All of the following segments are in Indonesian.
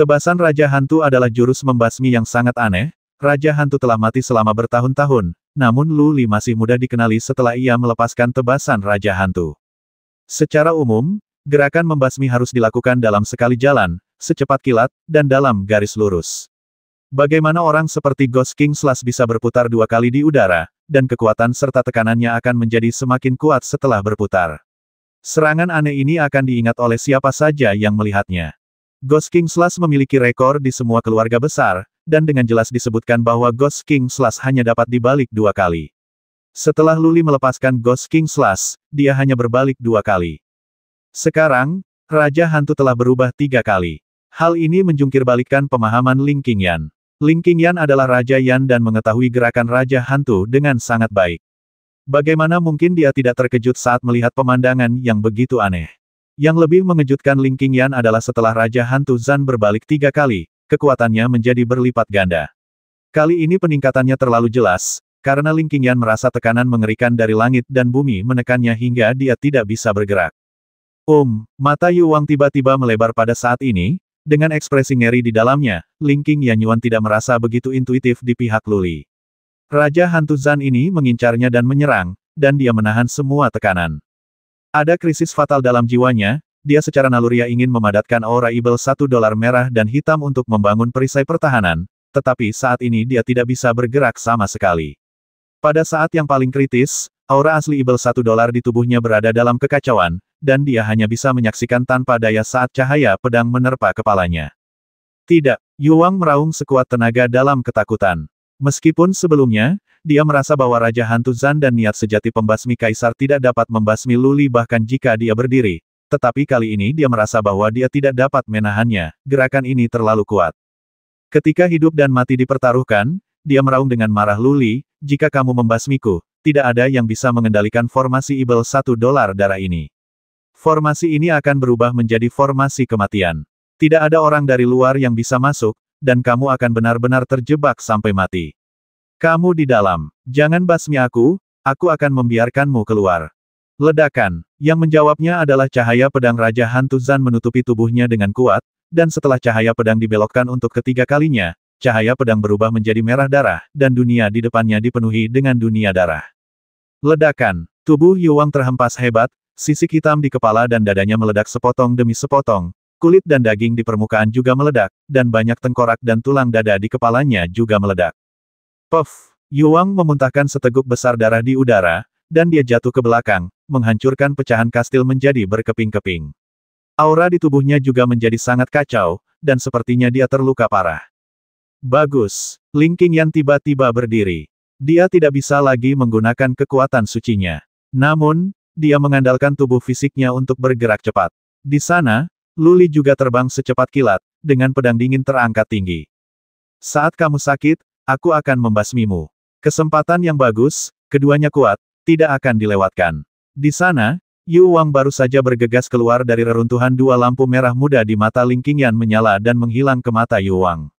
Tebasan Raja Hantu adalah jurus membasmi yang sangat aneh, Raja Hantu telah mati selama bertahun-tahun, namun Lu Li masih mudah dikenali setelah ia melepaskan tebasan Raja Hantu. Secara umum, gerakan membasmi harus dilakukan dalam sekali jalan, secepat kilat, dan dalam garis lurus. Bagaimana orang seperti Ghost King Slash bisa berputar dua kali di udara, dan kekuatan serta tekanannya akan menjadi semakin kuat setelah berputar. Serangan aneh ini akan diingat oleh siapa saja yang melihatnya. Ghost King Slash memiliki rekor di semua keluarga besar, dan dengan jelas disebutkan bahwa Ghost King Slash hanya dapat dibalik dua kali. Setelah Luli melepaskan Ghost King Slash, dia hanya berbalik dua kali. Sekarang, Raja Hantu telah berubah tiga kali. Hal ini menjungkirbalikkan pemahaman Ling King Yan. Ling King Yan adalah Raja Yan dan mengetahui gerakan Raja Hantu dengan sangat baik. Bagaimana mungkin dia tidak terkejut saat melihat pemandangan yang begitu aneh? Yang lebih mengejutkan Ling Qingyan adalah setelah Raja Hantu Zan berbalik tiga kali, kekuatannya menjadi berlipat ganda. Kali ini peningkatannya terlalu jelas, karena Ling Qingyan merasa tekanan mengerikan dari langit dan bumi menekannya hingga dia tidak bisa bergerak. Um, mata Yu tiba-tiba melebar pada saat ini, dengan ekspresi ngeri di dalamnya, Ling Qingyan Yuan tidak merasa begitu intuitif di pihak Luli. Raja Hantu Zan ini mengincarnya dan menyerang, dan dia menahan semua tekanan. Ada krisis fatal dalam jiwanya, dia secara naluria ingin memadatkan aura ibel satu dolar merah dan hitam untuk membangun perisai pertahanan, tetapi saat ini dia tidak bisa bergerak sama sekali. Pada saat yang paling kritis, aura asli ibel satu dolar di tubuhnya berada dalam kekacauan, dan dia hanya bisa menyaksikan tanpa daya saat cahaya pedang menerpa kepalanya. Tidak, Yuang meraung sekuat tenaga dalam ketakutan. Meskipun sebelumnya, dia merasa bahwa Raja Hantu Zan dan niat sejati pembasmi Kaisar tidak dapat membasmi Luli bahkan jika dia berdiri. Tetapi kali ini dia merasa bahwa dia tidak dapat menahannya, gerakan ini terlalu kuat. Ketika hidup dan mati dipertaruhkan, dia meraung dengan marah Luli, jika kamu membasmiku, tidak ada yang bisa mengendalikan formasi Ibel satu dolar darah ini. Formasi ini akan berubah menjadi formasi kematian. Tidak ada orang dari luar yang bisa masuk, dan kamu akan benar-benar terjebak sampai mati. Kamu di dalam, jangan basmi aku, aku akan membiarkanmu keluar. Ledakan, yang menjawabnya adalah cahaya pedang Raja Hantu Zan menutupi tubuhnya dengan kuat, dan setelah cahaya pedang dibelokkan untuk ketiga kalinya, cahaya pedang berubah menjadi merah darah, dan dunia di depannya dipenuhi dengan dunia darah. Ledakan, tubuh Yuang terhempas hebat, sisik hitam di kepala dan dadanya meledak sepotong demi sepotong, Kulit dan daging di permukaan juga meledak, dan banyak tengkorak dan tulang dada di kepalanya juga meledak. Puff! Yuang memuntahkan seteguk besar darah di udara, dan dia jatuh ke belakang, menghancurkan pecahan kastil menjadi berkeping-keping. Aura di tubuhnya juga menjadi sangat kacau, dan sepertinya dia terluka parah. Bagus, Ling yang tiba-tiba berdiri. Dia tidak bisa lagi menggunakan kekuatan sucinya. Namun, dia mengandalkan tubuh fisiknya untuk bergerak cepat. Di sana, Luli juga terbang secepat kilat, dengan pedang dingin terangkat tinggi. Saat kamu sakit, aku akan membasmimu. Kesempatan yang bagus, keduanya kuat, tidak akan dilewatkan. Di sana, Yu Wang baru saja bergegas keluar dari reruntuhan dua lampu merah muda di mata Ling Qingyan menyala dan menghilang ke mata Yu Wang.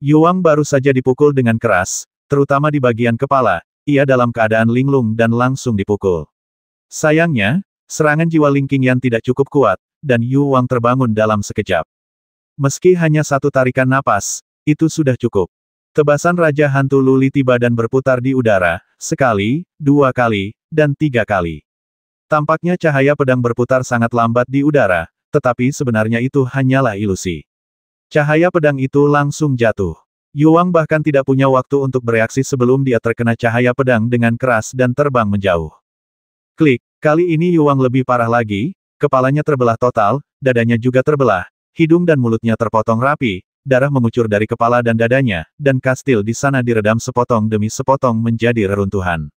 Yu Wang baru saja dipukul dengan keras, terutama di bagian kepala, ia dalam keadaan linglung dan langsung dipukul. Sayangnya, serangan jiwa Ling Qingyan tidak cukup kuat, dan Yu Wang terbangun dalam sekejap. Meski hanya satu tarikan napas, itu sudah cukup. Tebasan Raja Hantu Luli tiba dan berputar di udara, sekali, dua kali, dan tiga kali. Tampaknya cahaya pedang berputar sangat lambat di udara, tetapi sebenarnya itu hanyalah ilusi. Cahaya pedang itu langsung jatuh. Yuang bahkan tidak punya waktu untuk bereaksi sebelum dia terkena cahaya pedang dengan keras dan terbang menjauh. Klik, kali ini Yuang lebih parah lagi, Kepalanya terbelah total, dadanya juga terbelah, hidung dan mulutnya terpotong rapi, darah mengucur dari kepala dan dadanya, dan kastil di sana diredam sepotong demi sepotong menjadi reruntuhan.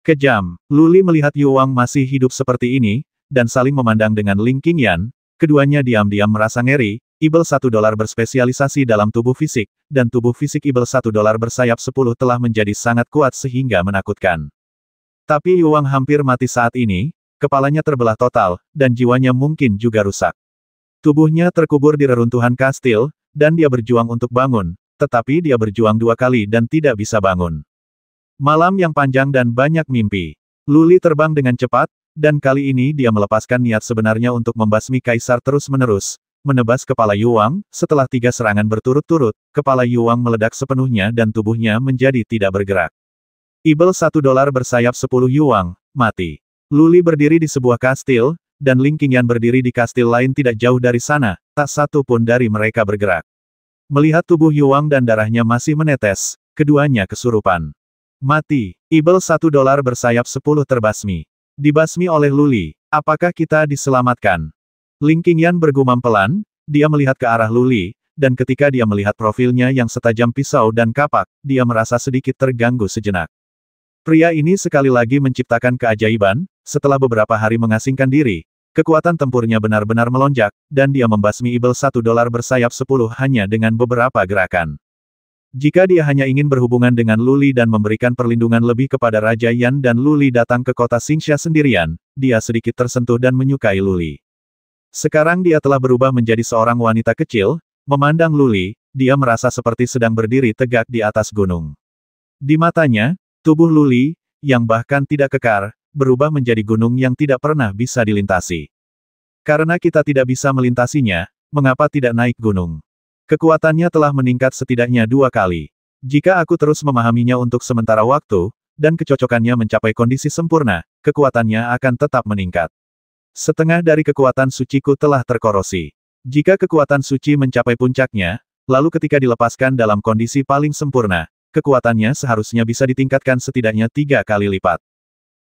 Kejam, Luli melihat Wang masih hidup seperti ini, dan saling memandang dengan Ling Qingyan, keduanya diam-diam merasa ngeri, Ibel satu dolar berspesialisasi dalam tubuh fisik, dan tubuh fisik Ibel satu dolar bersayap sepuluh telah menjadi sangat kuat sehingga menakutkan. Tapi Yuang hampir mati saat ini, Kepalanya terbelah total, dan jiwanya mungkin juga rusak. Tubuhnya terkubur di reruntuhan kastil, dan dia berjuang untuk bangun, tetapi dia berjuang dua kali dan tidak bisa bangun. Malam yang panjang dan banyak mimpi. Luli terbang dengan cepat, dan kali ini dia melepaskan niat sebenarnya untuk membasmi kaisar terus-menerus, menebas kepala Yuang, setelah tiga serangan berturut-turut, kepala Yuang meledak sepenuhnya dan tubuhnya menjadi tidak bergerak. Ibel satu dolar bersayap sepuluh Yuang, mati. Luli berdiri di sebuah kastil, dan Ling Qingyan berdiri di kastil lain tidak jauh dari sana, tak satu pun dari mereka bergerak. Melihat tubuh Yuang dan darahnya masih menetes, keduanya kesurupan. Mati, Ibel satu dolar bersayap sepuluh terbasmi. Dibasmi oleh Luli, apakah kita diselamatkan? Ling Qingyan bergumam pelan, dia melihat ke arah Luli, dan ketika dia melihat profilnya yang setajam pisau dan kapak, dia merasa sedikit terganggu sejenak. Pria ini sekali lagi menciptakan keajaiban, setelah beberapa hari mengasingkan diri, kekuatan tempurnya benar-benar melonjak, dan dia membasmi Ibel satu dolar bersayap sepuluh hanya dengan beberapa gerakan. Jika dia hanya ingin berhubungan dengan Luli dan memberikan perlindungan lebih kepada Raja Yan dan Luli datang ke kota Xingxia sendirian, dia sedikit tersentuh dan menyukai Luli. Sekarang dia telah berubah menjadi seorang wanita kecil, memandang Luli, dia merasa seperti sedang berdiri tegak di atas gunung. Di matanya, Tubuh Luli, yang bahkan tidak kekar, berubah menjadi gunung yang tidak pernah bisa dilintasi. Karena kita tidak bisa melintasinya, mengapa tidak naik gunung? Kekuatannya telah meningkat setidaknya dua kali. Jika aku terus memahaminya untuk sementara waktu, dan kecocokannya mencapai kondisi sempurna, kekuatannya akan tetap meningkat. Setengah dari kekuatan suciku telah terkorosi. Jika kekuatan suci mencapai puncaknya, lalu ketika dilepaskan dalam kondisi paling sempurna, kekuatannya seharusnya bisa ditingkatkan setidaknya tiga kali lipat.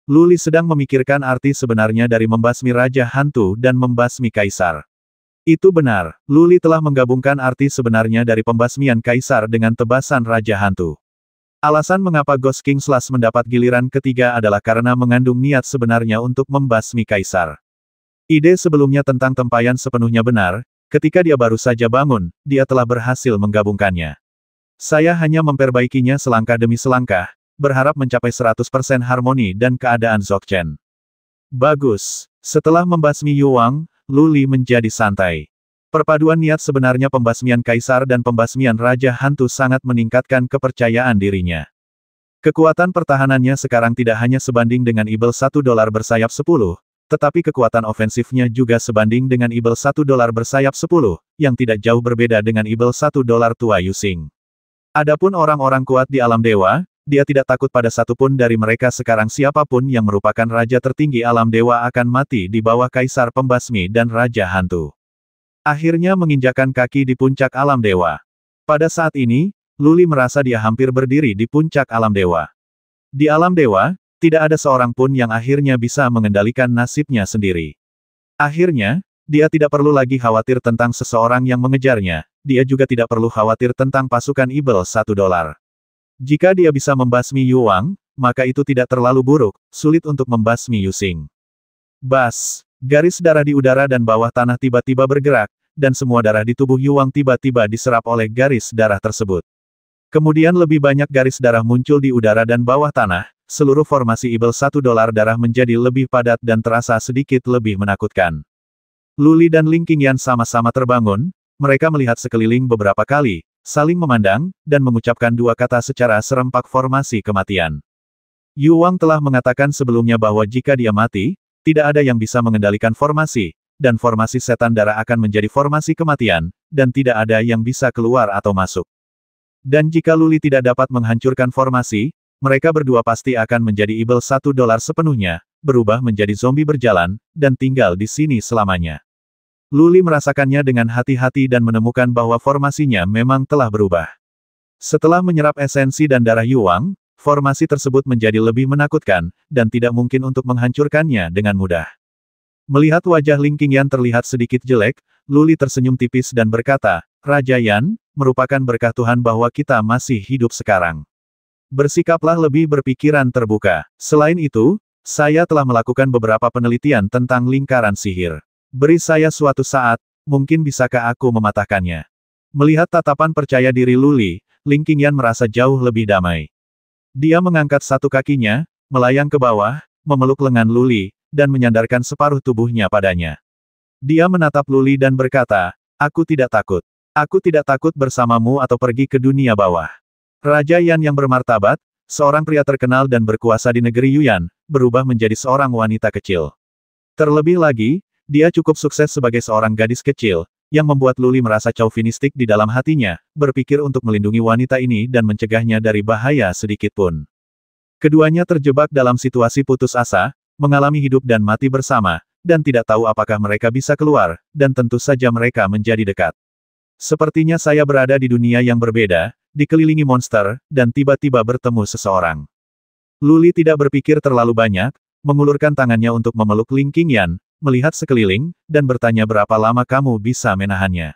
Luli sedang memikirkan arti sebenarnya dari membasmi Raja Hantu dan membasmi Kaisar. Itu benar, Luli telah menggabungkan arti sebenarnya dari pembasmian Kaisar dengan tebasan Raja Hantu. Alasan mengapa Ghost King Slash mendapat giliran ketiga adalah karena mengandung niat sebenarnya untuk membasmi Kaisar. Ide sebelumnya tentang tempayan sepenuhnya benar, Ketika dia baru saja bangun, dia telah berhasil menggabungkannya. Saya hanya memperbaikinya selangkah demi selangkah, berharap mencapai 100% harmoni dan keadaan Zokchen. Bagus. Setelah membasmi Yuang, Luli menjadi santai. Perpaduan niat sebenarnya pembasmian kaisar dan pembasmian raja hantu sangat meningkatkan kepercayaan dirinya. Kekuatan pertahanannya sekarang tidak hanya sebanding dengan Ibel 1 dolar bersayap 10, tetapi kekuatan ofensifnya juga sebanding dengan Ibel 1 dolar bersayap 10, yang tidak jauh berbeda dengan Ibel 1 dolar tua Yusing. Adapun orang-orang kuat di alam dewa, dia tidak takut pada satupun dari mereka sekarang siapapun yang merupakan raja tertinggi alam dewa akan mati di bawah kaisar pembasmi dan raja hantu. Akhirnya menginjakan kaki di puncak alam dewa. Pada saat ini, Luli merasa dia hampir berdiri di puncak alam dewa. Di alam dewa, tidak ada seorang pun yang akhirnya bisa mengendalikan nasibnya sendiri. Akhirnya, dia tidak perlu lagi khawatir tentang seseorang yang mengejarnya, dia juga tidak perlu khawatir tentang pasukan Ibel satu dolar. Jika dia bisa membasmi Yu maka itu tidak terlalu buruk, sulit untuk membasmi Yu Bas, garis darah di udara dan bawah tanah tiba-tiba bergerak, dan semua darah di tubuh Yu tiba-tiba diserap oleh garis darah tersebut. Kemudian lebih banyak garis darah muncul di udara dan bawah tanah, seluruh formasi Ibel satu dolar darah menjadi lebih padat dan terasa sedikit lebih menakutkan. Luli dan Ling Qingyan sama-sama terbangun, mereka melihat sekeliling beberapa kali, saling memandang, dan mengucapkan dua kata secara serempak formasi kematian. Yu Wang telah mengatakan sebelumnya bahwa jika dia mati, tidak ada yang bisa mengendalikan formasi, dan formasi setan darah akan menjadi formasi kematian, dan tidak ada yang bisa keluar atau masuk. Dan jika Luli tidak dapat menghancurkan formasi, mereka berdua pasti akan menjadi ibel satu dolar sepenuhnya, berubah menjadi zombie berjalan, dan tinggal di sini selamanya. Luli merasakannya dengan hati-hati dan menemukan bahwa formasinya memang telah berubah. Setelah menyerap esensi dan darah Yuang, formasi tersebut menjadi lebih menakutkan, dan tidak mungkin untuk menghancurkannya dengan mudah. Melihat wajah Ling Qingyan terlihat sedikit jelek, Luli tersenyum tipis dan berkata, Raja Yan, merupakan berkah Tuhan bahwa kita masih hidup sekarang. Bersikaplah lebih berpikiran terbuka. Selain itu, saya telah melakukan beberapa penelitian tentang lingkaran sihir. Beri saya suatu saat, mungkin bisakah aku mematahkannya. Melihat tatapan percaya diri Luli, Ling Qingyan merasa jauh lebih damai. Dia mengangkat satu kakinya, melayang ke bawah, memeluk lengan Luli, dan menyandarkan separuh tubuhnya padanya. Dia menatap Luli dan berkata, Aku tidak takut. Aku tidak takut bersamamu atau pergi ke dunia bawah. Raja Yan yang bermartabat, seorang pria terkenal dan berkuasa di negeri Yuyan, berubah menjadi seorang wanita kecil. Terlebih lagi, dia cukup sukses sebagai seorang gadis kecil, yang membuat Luli merasa chauvinistik di dalam hatinya, berpikir untuk melindungi wanita ini dan mencegahnya dari bahaya sedikitpun. Keduanya terjebak dalam situasi putus asa, mengalami hidup dan mati bersama, dan tidak tahu apakah mereka bisa keluar, dan tentu saja mereka menjadi dekat. Sepertinya saya berada di dunia yang berbeda, dikelilingi monster, dan tiba-tiba bertemu seseorang. Luli tidak berpikir terlalu banyak, mengulurkan tangannya untuk memeluk Ling Qingyan, melihat sekeliling, dan bertanya berapa lama kamu bisa menahannya.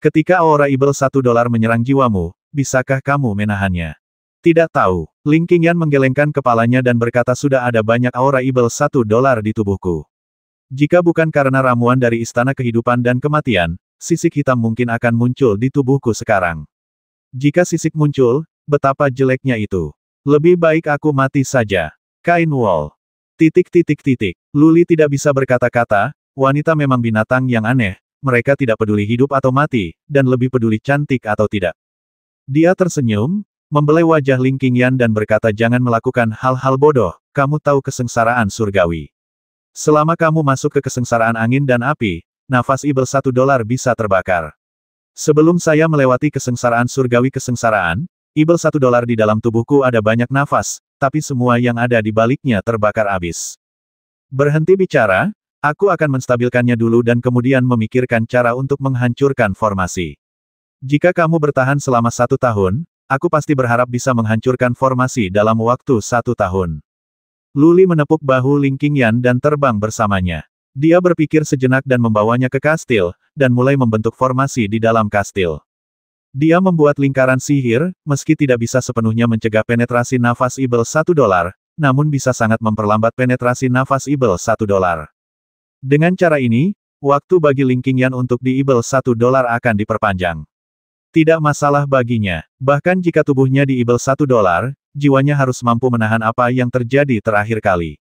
Ketika aura ibel satu dolar menyerang jiwamu, bisakah kamu menahannya? Tidak tahu. Ling Qingyan menggelengkan kepalanya dan berkata sudah ada banyak aura ibel satu dolar di tubuhku. Jika bukan karena ramuan dari istana kehidupan dan kematian, sisik hitam mungkin akan muncul di tubuhku sekarang. Jika sisik muncul, betapa jeleknya itu. Lebih baik aku mati saja. Kain Wall. Titik titik titik. Luli tidak bisa berkata-kata, wanita memang binatang yang aneh, mereka tidak peduli hidup atau mati, dan lebih peduli cantik atau tidak. Dia tersenyum, membelai wajah Ling Qingyan dan berkata jangan melakukan hal-hal bodoh, kamu tahu kesengsaraan surgawi. Selama kamu masuk ke kesengsaraan angin dan api, nafas ibel satu dolar bisa terbakar. Sebelum saya melewati kesengsaraan surgawi kesengsaraan, ibel satu dolar di dalam tubuhku ada banyak nafas, tapi semua yang ada di baliknya terbakar abis. Berhenti bicara, aku akan menstabilkannya dulu dan kemudian memikirkan cara untuk menghancurkan formasi. Jika kamu bertahan selama satu tahun, aku pasti berharap bisa menghancurkan formasi dalam waktu satu tahun. Luli menepuk bahu Ling Qingyan dan terbang bersamanya. Dia berpikir sejenak dan membawanya ke kastil, dan mulai membentuk formasi di dalam kastil. Dia membuat lingkaran sihir, meski tidak bisa sepenuhnya mencegah penetrasi nafas Ibel satu dolar, namun bisa sangat memperlambat penetrasi nafas Ibel satu dolar. Dengan cara ini, waktu bagi Ling Qingyan untuk di Ibel satu dolar akan diperpanjang. Tidak masalah baginya, bahkan jika tubuhnya di Ibel satu dolar, jiwanya harus mampu menahan apa yang terjadi terakhir kali.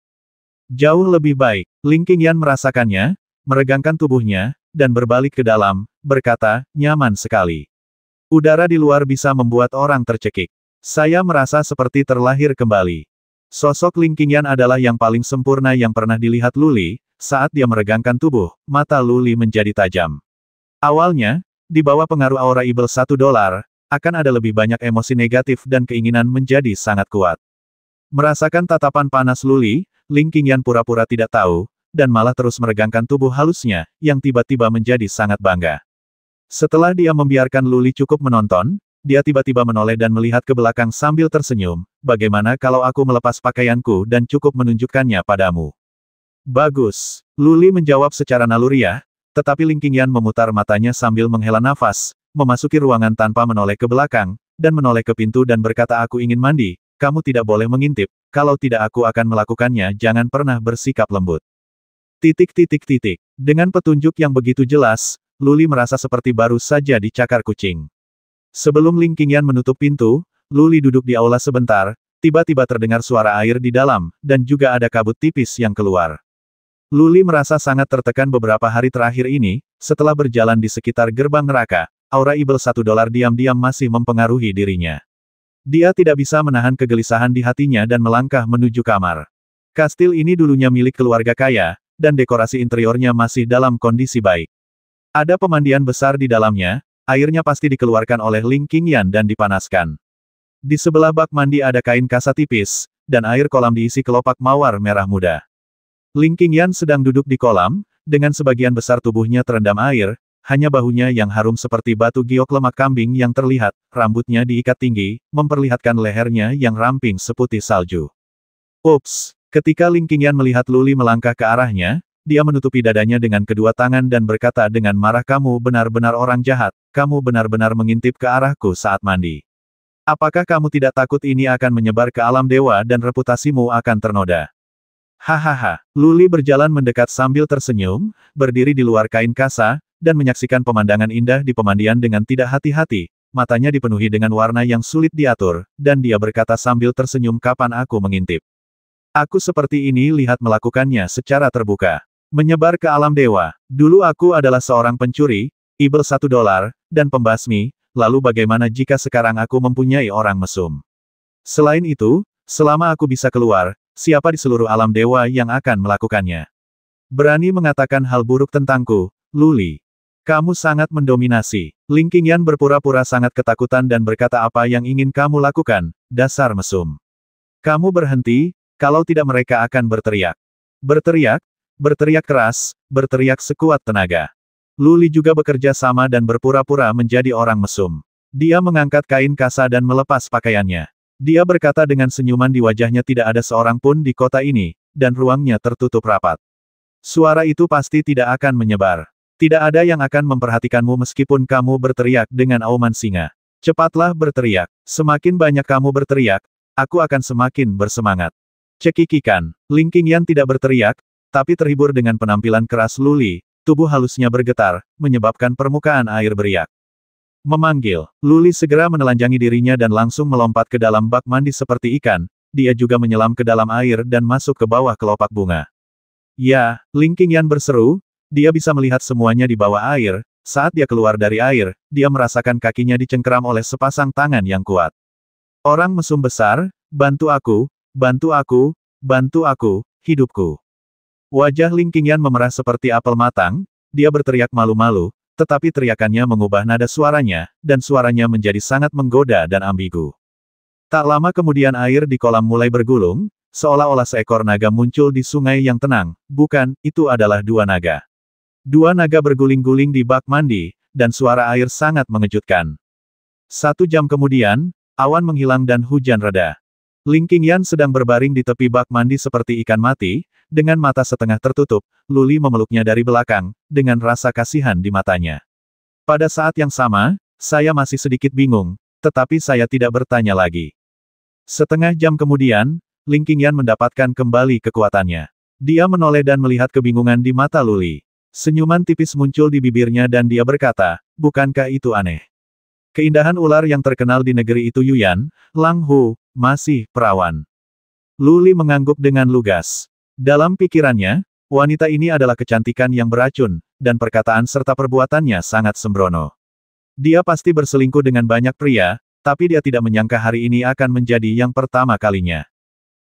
Jauh lebih baik, Ling Qingyan merasakannya, meregangkan tubuhnya, dan berbalik ke dalam, berkata, nyaman sekali. Udara di luar bisa membuat orang tercekik. Saya merasa seperti terlahir kembali. Sosok Ling Qingyan adalah yang paling sempurna yang pernah dilihat Luli, saat dia meregangkan tubuh, mata Luli menjadi tajam. Awalnya, di bawah pengaruh aura ibel satu dolar, akan ada lebih banyak emosi negatif dan keinginan menjadi sangat kuat. Merasakan tatapan panas Luli, Ling Qingyan pura-pura tidak tahu, dan malah terus meregangkan tubuh halusnya, yang tiba-tiba menjadi sangat bangga. Setelah dia membiarkan Luli cukup menonton, dia tiba-tiba menoleh dan melihat ke belakang sambil tersenyum, bagaimana kalau aku melepas pakaianku dan cukup menunjukkannya padamu. Bagus, Luli menjawab secara naluriah, tetapi Ling Qingyan memutar matanya sambil menghela nafas, memasuki ruangan tanpa menoleh ke belakang, dan menoleh ke pintu dan berkata aku ingin mandi, kamu tidak boleh mengintip, kalau tidak aku akan melakukannya jangan pernah bersikap lembut. Titik titik titik. Dengan petunjuk yang begitu jelas, Luli merasa seperti baru saja dicakar kucing. Sebelum Ling Qingyan menutup pintu, Luli duduk di aula sebentar, tiba-tiba terdengar suara air di dalam, dan juga ada kabut tipis yang keluar. Luli merasa sangat tertekan beberapa hari terakhir ini, setelah berjalan di sekitar gerbang neraka, aura ibel satu dolar diam-diam masih mempengaruhi dirinya. Dia tidak bisa menahan kegelisahan di hatinya dan melangkah menuju kamar. Kastil ini dulunya milik keluarga kaya, dan dekorasi interiornya masih dalam kondisi baik. Ada pemandian besar di dalamnya, airnya pasti dikeluarkan oleh Ling Qingyan dan dipanaskan. Di sebelah bak mandi ada kain kasa tipis, dan air kolam diisi kelopak mawar merah muda. Ling Qingyan sedang duduk di kolam, dengan sebagian besar tubuhnya terendam air, hanya bahunya yang harum seperti batu giok lemak kambing yang terlihat, rambutnya diikat tinggi, memperlihatkan lehernya yang ramping seputih salju. Ups! Ketika Ling Qingyan melihat Luli melangkah ke arahnya, dia menutupi dadanya dengan kedua tangan dan berkata dengan marah kamu benar-benar orang jahat, kamu benar-benar mengintip ke arahku saat mandi. Apakah kamu tidak takut ini akan menyebar ke alam dewa dan reputasimu akan ternoda? Hahaha, Luli berjalan mendekat sambil tersenyum, berdiri di luar kain kasa, dan menyaksikan pemandangan indah di pemandian dengan tidak hati-hati, matanya dipenuhi dengan warna yang sulit diatur, dan dia berkata sambil tersenyum kapan aku mengintip. Aku seperti ini lihat melakukannya secara terbuka. Menyebar ke alam dewa. Dulu aku adalah seorang pencuri, ibel satu dolar, dan pembasmi, lalu bagaimana jika sekarang aku mempunyai orang mesum? Selain itu, selama aku bisa keluar, siapa di seluruh alam dewa yang akan melakukannya? Berani mengatakan hal buruk tentangku, Luli. Kamu sangat mendominasi. Ling Qingyan berpura-pura sangat ketakutan dan berkata apa yang ingin kamu lakukan, dasar mesum. Kamu berhenti, kalau tidak mereka akan berteriak. Berteriak, Berteriak keras, berteriak sekuat tenaga. Luli juga bekerja sama dan berpura-pura menjadi orang mesum. Dia mengangkat kain kasa dan melepas pakaiannya. Dia berkata dengan senyuman di wajahnya tidak ada seorang pun di kota ini, dan ruangnya tertutup rapat. Suara itu pasti tidak akan menyebar. Tidak ada yang akan memperhatikanmu meskipun kamu berteriak dengan auman singa. Cepatlah berteriak. Semakin banyak kamu berteriak, aku akan semakin bersemangat. Cekikikan. Ling yang tidak berteriak, tapi terhibur dengan penampilan keras Luli, tubuh halusnya bergetar, menyebabkan permukaan air beriak. Memanggil, Luli segera menelanjangi dirinya dan langsung melompat ke dalam bak mandi seperti ikan, dia juga menyelam ke dalam air dan masuk ke bawah kelopak bunga. Ya, Ling Qingyan berseru, dia bisa melihat semuanya di bawah air, saat dia keluar dari air, dia merasakan kakinya dicengkeram oleh sepasang tangan yang kuat. Orang mesum besar, bantu aku, bantu aku, bantu aku, hidupku. Wajah Ling Qingyan memerah seperti apel matang, dia berteriak malu-malu, tetapi teriakannya mengubah nada suaranya, dan suaranya menjadi sangat menggoda dan ambigu. Tak lama kemudian air di kolam mulai bergulung, seolah-olah seekor naga muncul di sungai yang tenang, bukan, itu adalah dua naga. Dua naga berguling-guling di bak mandi, dan suara air sangat mengejutkan. Satu jam kemudian, awan menghilang dan hujan reda. Ling Qingyan sedang berbaring di tepi bak mandi seperti ikan mati, dengan mata setengah tertutup, Luli memeluknya dari belakang, dengan rasa kasihan di matanya. Pada saat yang sama, saya masih sedikit bingung, tetapi saya tidak bertanya lagi. Setengah jam kemudian, Ling Qingyan mendapatkan kembali kekuatannya. Dia menoleh dan melihat kebingungan di mata Luli. Senyuman tipis muncul di bibirnya dan dia berkata, bukankah itu aneh? Keindahan ular yang terkenal di negeri itu Yuyan, Lang Hu, masih perawan. Luli mengangguk dengan lugas. Dalam pikirannya, wanita ini adalah kecantikan yang beracun, dan perkataan serta perbuatannya sangat sembrono. Dia pasti berselingkuh dengan banyak pria, tapi dia tidak menyangka hari ini akan menjadi yang pertama kalinya.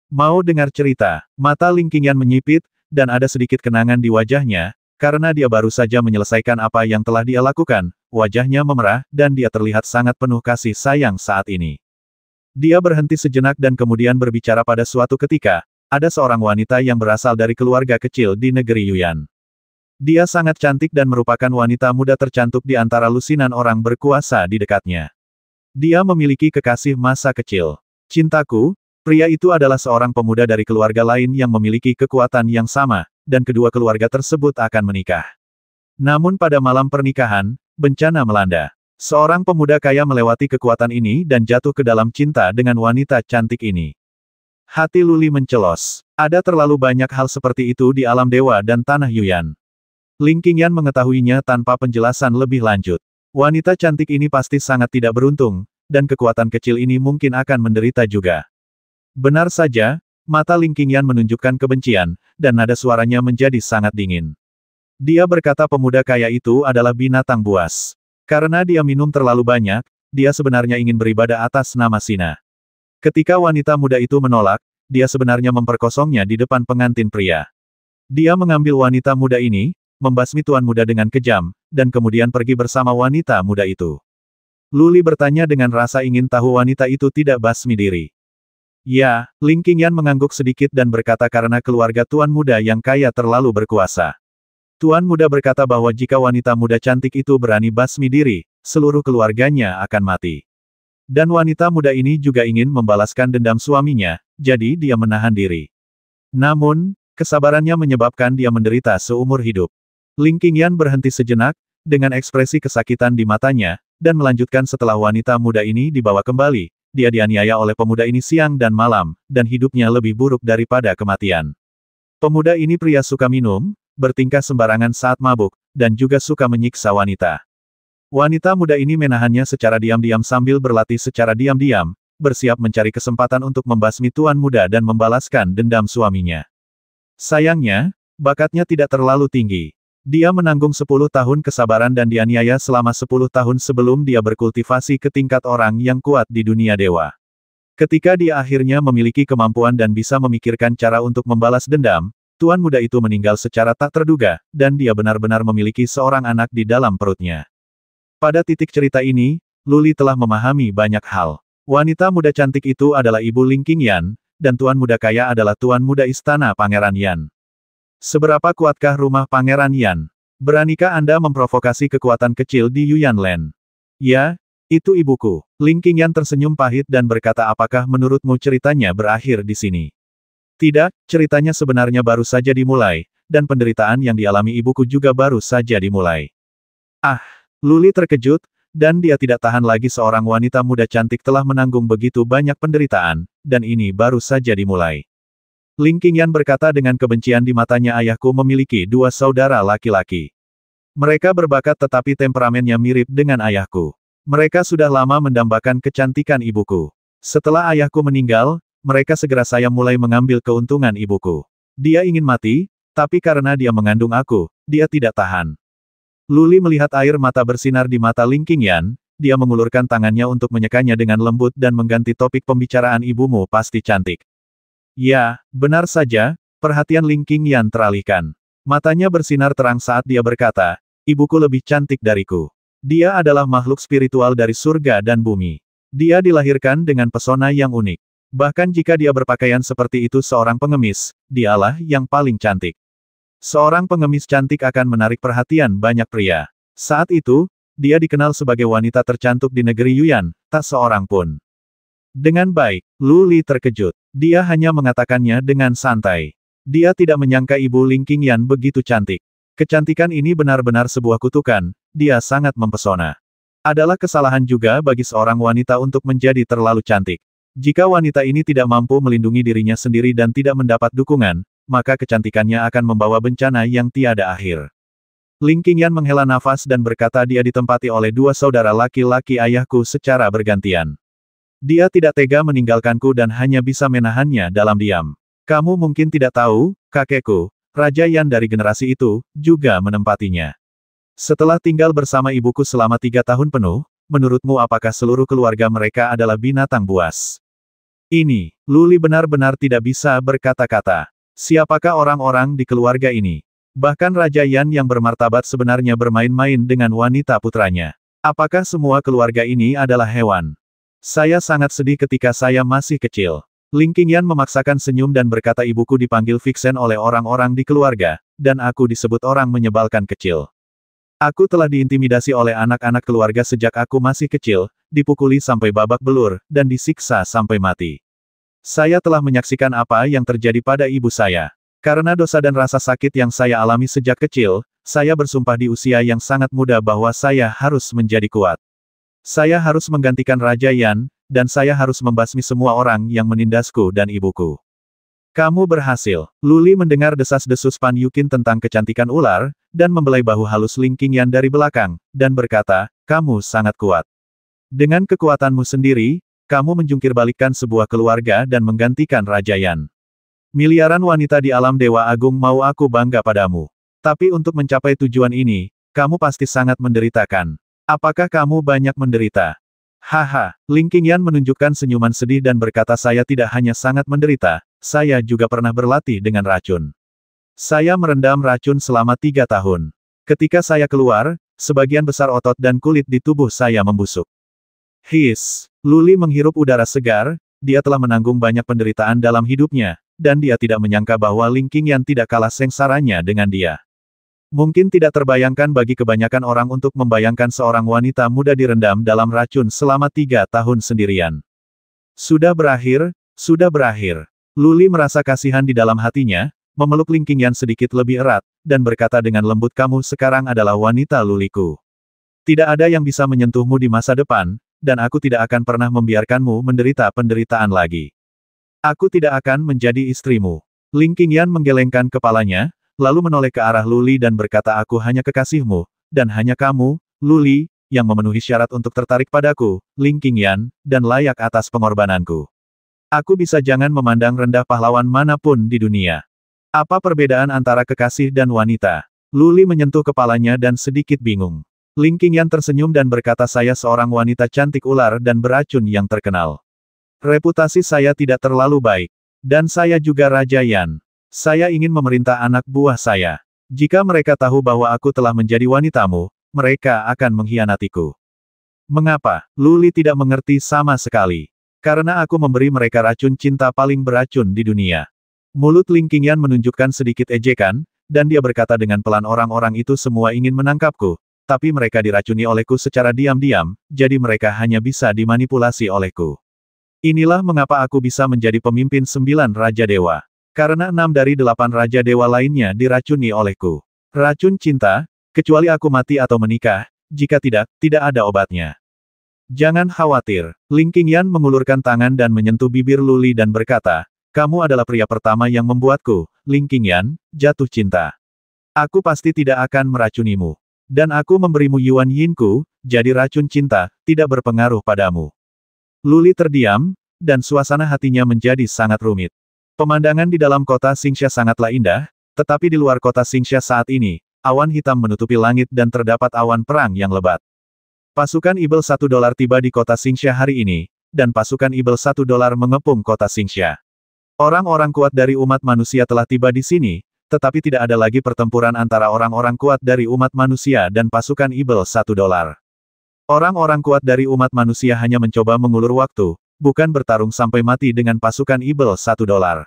Mau dengar cerita, mata Lingkingan menyipit, dan ada sedikit kenangan di wajahnya, karena dia baru saja menyelesaikan apa yang telah dia lakukan, wajahnya memerah, dan dia terlihat sangat penuh kasih sayang saat ini. Dia berhenti sejenak dan kemudian berbicara pada suatu ketika, ada seorang wanita yang berasal dari keluarga kecil di negeri Yuyan. Dia sangat cantik dan merupakan wanita muda tercantik di antara lusinan orang berkuasa di dekatnya. Dia memiliki kekasih masa kecil. Cintaku, pria itu adalah seorang pemuda dari keluarga lain yang memiliki kekuatan yang sama, dan kedua keluarga tersebut akan menikah. Namun pada malam pernikahan, bencana melanda. Seorang pemuda kaya melewati kekuatan ini dan jatuh ke dalam cinta dengan wanita cantik ini. Hati Luli mencelos. Ada terlalu banyak hal seperti itu di alam dewa dan tanah Yuyan. Ling Qingyan mengetahuinya tanpa penjelasan lebih lanjut. Wanita cantik ini pasti sangat tidak beruntung, dan kekuatan kecil ini mungkin akan menderita juga. Benar saja, mata Ling Qingyan menunjukkan kebencian, dan nada suaranya menjadi sangat dingin. Dia berkata pemuda kaya itu adalah binatang buas. Karena dia minum terlalu banyak, dia sebenarnya ingin beribadah atas nama Sina. Ketika wanita muda itu menolak, dia sebenarnya memperkosongnya di depan pengantin pria. Dia mengambil wanita muda ini, membasmi tuan muda dengan kejam, dan kemudian pergi bersama wanita muda itu. Luli bertanya dengan rasa ingin tahu wanita itu tidak basmi diri. Ya, Ling Qingyan mengangguk sedikit dan berkata karena keluarga tuan muda yang kaya terlalu berkuasa. Tuan muda berkata bahwa jika wanita muda cantik itu berani basmi diri, seluruh keluarganya akan mati. Dan wanita muda ini juga ingin membalaskan dendam suaminya, jadi dia menahan diri. Namun, kesabarannya menyebabkan dia menderita seumur hidup. Ling Qingyan berhenti sejenak, dengan ekspresi kesakitan di matanya, dan melanjutkan setelah wanita muda ini dibawa kembali, dia dianiaya oleh pemuda ini siang dan malam, dan hidupnya lebih buruk daripada kematian. Pemuda ini pria suka minum, bertingkah sembarangan saat mabuk, dan juga suka menyiksa wanita. Wanita muda ini menahannya secara diam-diam sambil berlatih secara diam-diam, bersiap mencari kesempatan untuk membasmi tuan muda dan membalaskan dendam suaminya. Sayangnya, bakatnya tidak terlalu tinggi. Dia menanggung 10 tahun kesabaran dan dianiaya selama 10 tahun sebelum dia berkultivasi ke tingkat orang yang kuat di dunia dewa. Ketika dia akhirnya memiliki kemampuan dan bisa memikirkan cara untuk membalas dendam, tuan muda itu meninggal secara tak terduga, dan dia benar-benar memiliki seorang anak di dalam perutnya. Pada titik cerita ini, Luli telah memahami banyak hal. Wanita muda cantik itu adalah ibu King Yan, dan tuan muda kaya adalah tuan muda istana Pangeran Yan. Seberapa kuatkah rumah Pangeran Yan? Beranikah Anda memprovokasi kekuatan kecil di Yuyan Land? Ya, itu ibuku. King Yan tersenyum pahit dan berkata apakah menurutmu ceritanya berakhir di sini? Tidak, ceritanya sebenarnya baru saja dimulai, dan penderitaan yang dialami ibuku juga baru saja dimulai. Ah, Luli terkejut, dan dia tidak tahan lagi seorang wanita muda cantik telah menanggung begitu banyak penderitaan, dan ini baru saja dimulai. Ling Qingyan berkata dengan kebencian di matanya ayahku memiliki dua saudara laki-laki. Mereka berbakat tetapi temperamennya mirip dengan ayahku. Mereka sudah lama mendambakan kecantikan ibuku. Setelah ayahku meninggal, mereka segera saya mulai mengambil keuntungan ibuku. Dia ingin mati, tapi karena dia mengandung aku, dia tidak tahan. Luli melihat air mata bersinar di mata Ling Qingyan, dia mengulurkan tangannya untuk menyekanya dengan lembut dan mengganti topik pembicaraan ibumu pasti cantik. Ya, benar saja, perhatian Ling Qingyan teralihkan. Matanya bersinar terang saat dia berkata, ibuku lebih cantik dariku. Dia adalah makhluk spiritual dari surga dan bumi. Dia dilahirkan dengan pesona yang unik. Bahkan jika dia berpakaian seperti itu seorang pengemis, dialah yang paling cantik. Seorang pengemis cantik akan menarik perhatian banyak pria. Saat itu, dia dikenal sebagai wanita tercantik di negeri Yuan, tak seorang pun. Dengan baik, Luli terkejut. Dia hanya mengatakannya dengan santai. Dia tidak menyangka ibu Ling Qingyan begitu cantik. Kecantikan ini benar-benar sebuah kutukan, dia sangat mempesona. Adalah kesalahan juga bagi seorang wanita untuk menjadi terlalu cantik. Jika wanita ini tidak mampu melindungi dirinya sendiri dan tidak mendapat dukungan, maka kecantikannya akan membawa bencana yang tiada akhir. Ling Qingyan menghela nafas dan berkata dia ditempati oleh dua saudara laki-laki ayahku secara bergantian. Dia tidak tega meninggalkanku dan hanya bisa menahannya dalam diam. Kamu mungkin tidak tahu, kakekku, Raja Yan dari generasi itu, juga menempatinya. Setelah tinggal bersama ibuku selama tiga tahun penuh, menurutmu apakah seluruh keluarga mereka adalah binatang buas? Ini, Luli benar-benar tidak bisa berkata-kata. Siapakah orang-orang di keluarga ini? Bahkan Raja Yan yang bermartabat sebenarnya bermain-main dengan wanita putranya. Apakah semua keluarga ini adalah hewan? Saya sangat sedih ketika saya masih kecil. Ling Qingyan memaksakan senyum dan berkata ibuku dipanggil Vixen oleh orang-orang di keluarga, dan aku disebut orang menyebalkan kecil. Aku telah diintimidasi oleh anak-anak keluarga sejak aku masih kecil, dipukuli sampai babak belur, dan disiksa sampai mati. Saya telah menyaksikan apa yang terjadi pada ibu saya. Karena dosa dan rasa sakit yang saya alami sejak kecil, saya bersumpah di usia yang sangat muda bahwa saya harus menjadi kuat. Saya harus menggantikan Raja Yan, dan saya harus membasmi semua orang yang menindasku dan ibuku. Kamu berhasil. Luli mendengar desas-desus Pan Yukin tentang kecantikan ular, dan membelai bahu halus Ling Qingyan dari belakang, dan berkata, kamu sangat kuat. Dengan kekuatanmu sendiri, kamu menjungkirbalikkan sebuah keluarga dan menggantikan Raja Yan. Miliaran wanita di alam Dewa Agung mau aku bangga padamu. Tapi untuk mencapai tujuan ini, kamu pasti sangat menderitakan. Apakah kamu banyak menderita? Haha, Ling Qingyan menunjukkan senyuman sedih dan berkata saya tidak hanya sangat menderita, saya juga pernah berlatih dengan racun. Saya merendam racun selama tiga tahun. Ketika saya keluar, sebagian besar otot dan kulit di tubuh saya membusuk. His, Luli menghirup udara segar, dia telah menanggung banyak penderitaan dalam hidupnya, dan dia tidak menyangka bahwa Ling yang tidak kalah sengsaranya dengan dia. Mungkin tidak terbayangkan bagi kebanyakan orang untuk membayangkan seorang wanita muda direndam dalam racun selama tiga tahun sendirian. Sudah berakhir, sudah berakhir. Luli merasa kasihan di dalam hatinya, memeluk Ling yang sedikit lebih erat, dan berkata dengan lembut kamu sekarang adalah wanita Luliku. Tidak ada yang bisa menyentuhmu di masa depan, dan aku tidak akan pernah membiarkanmu menderita penderitaan lagi. Aku tidak akan menjadi istrimu. Ling Qingyan menggelengkan kepalanya, lalu menoleh ke arah Luli dan berkata aku hanya kekasihmu, dan hanya kamu, Luli, yang memenuhi syarat untuk tertarik padaku, Ling Qingyan, dan layak atas pengorbananku. Aku bisa jangan memandang rendah pahlawan manapun di dunia. Apa perbedaan antara kekasih dan wanita? Luli menyentuh kepalanya dan sedikit bingung. Ling Qingyan tersenyum dan berkata saya seorang wanita cantik ular dan beracun yang terkenal. Reputasi saya tidak terlalu baik. Dan saya juga Raja Yan. Saya ingin memerintah anak buah saya. Jika mereka tahu bahwa aku telah menjadi wanitamu, mereka akan mengkhianatiku. Mengapa? Luli tidak mengerti sama sekali. Karena aku memberi mereka racun cinta paling beracun di dunia. Mulut Ling Qingyan menunjukkan sedikit ejekan, dan dia berkata dengan pelan orang-orang itu semua ingin menangkapku, tapi mereka diracuni olehku secara diam-diam, jadi mereka hanya bisa dimanipulasi olehku. Inilah mengapa aku bisa menjadi pemimpin sembilan Raja Dewa. Karena enam dari delapan Raja Dewa lainnya diracuni olehku. Racun cinta, kecuali aku mati atau menikah, jika tidak, tidak ada obatnya. Jangan khawatir, Ling Qingyan mengulurkan tangan dan menyentuh bibir Luli dan berkata, kamu adalah pria pertama yang membuatku, Ling Qingyan, jatuh cinta. Aku pasti tidak akan meracunimu. Dan aku memberimu Yuan Yinku, jadi racun cinta, tidak berpengaruh padamu. Luli terdiam, dan suasana hatinya menjadi sangat rumit. Pemandangan di dalam kota Singsha sangatlah indah, tetapi di luar kota Singsha saat ini, awan hitam menutupi langit dan terdapat awan perang yang lebat. Pasukan Ibel 1 dolar tiba di kota Singsha hari ini, dan pasukan Ibel 1 dolar mengepung kota Singsha. Orang-orang kuat dari umat manusia telah tiba di sini, tetapi tidak ada lagi pertempuran antara orang-orang kuat dari umat manusia dan pasukan Ibel satu dolar. Orang-orang kuat dari umat manusia hanya mencoba mengulur waktu, bukan bertarung sampai mati dengan pasukan Ibel satu dolar.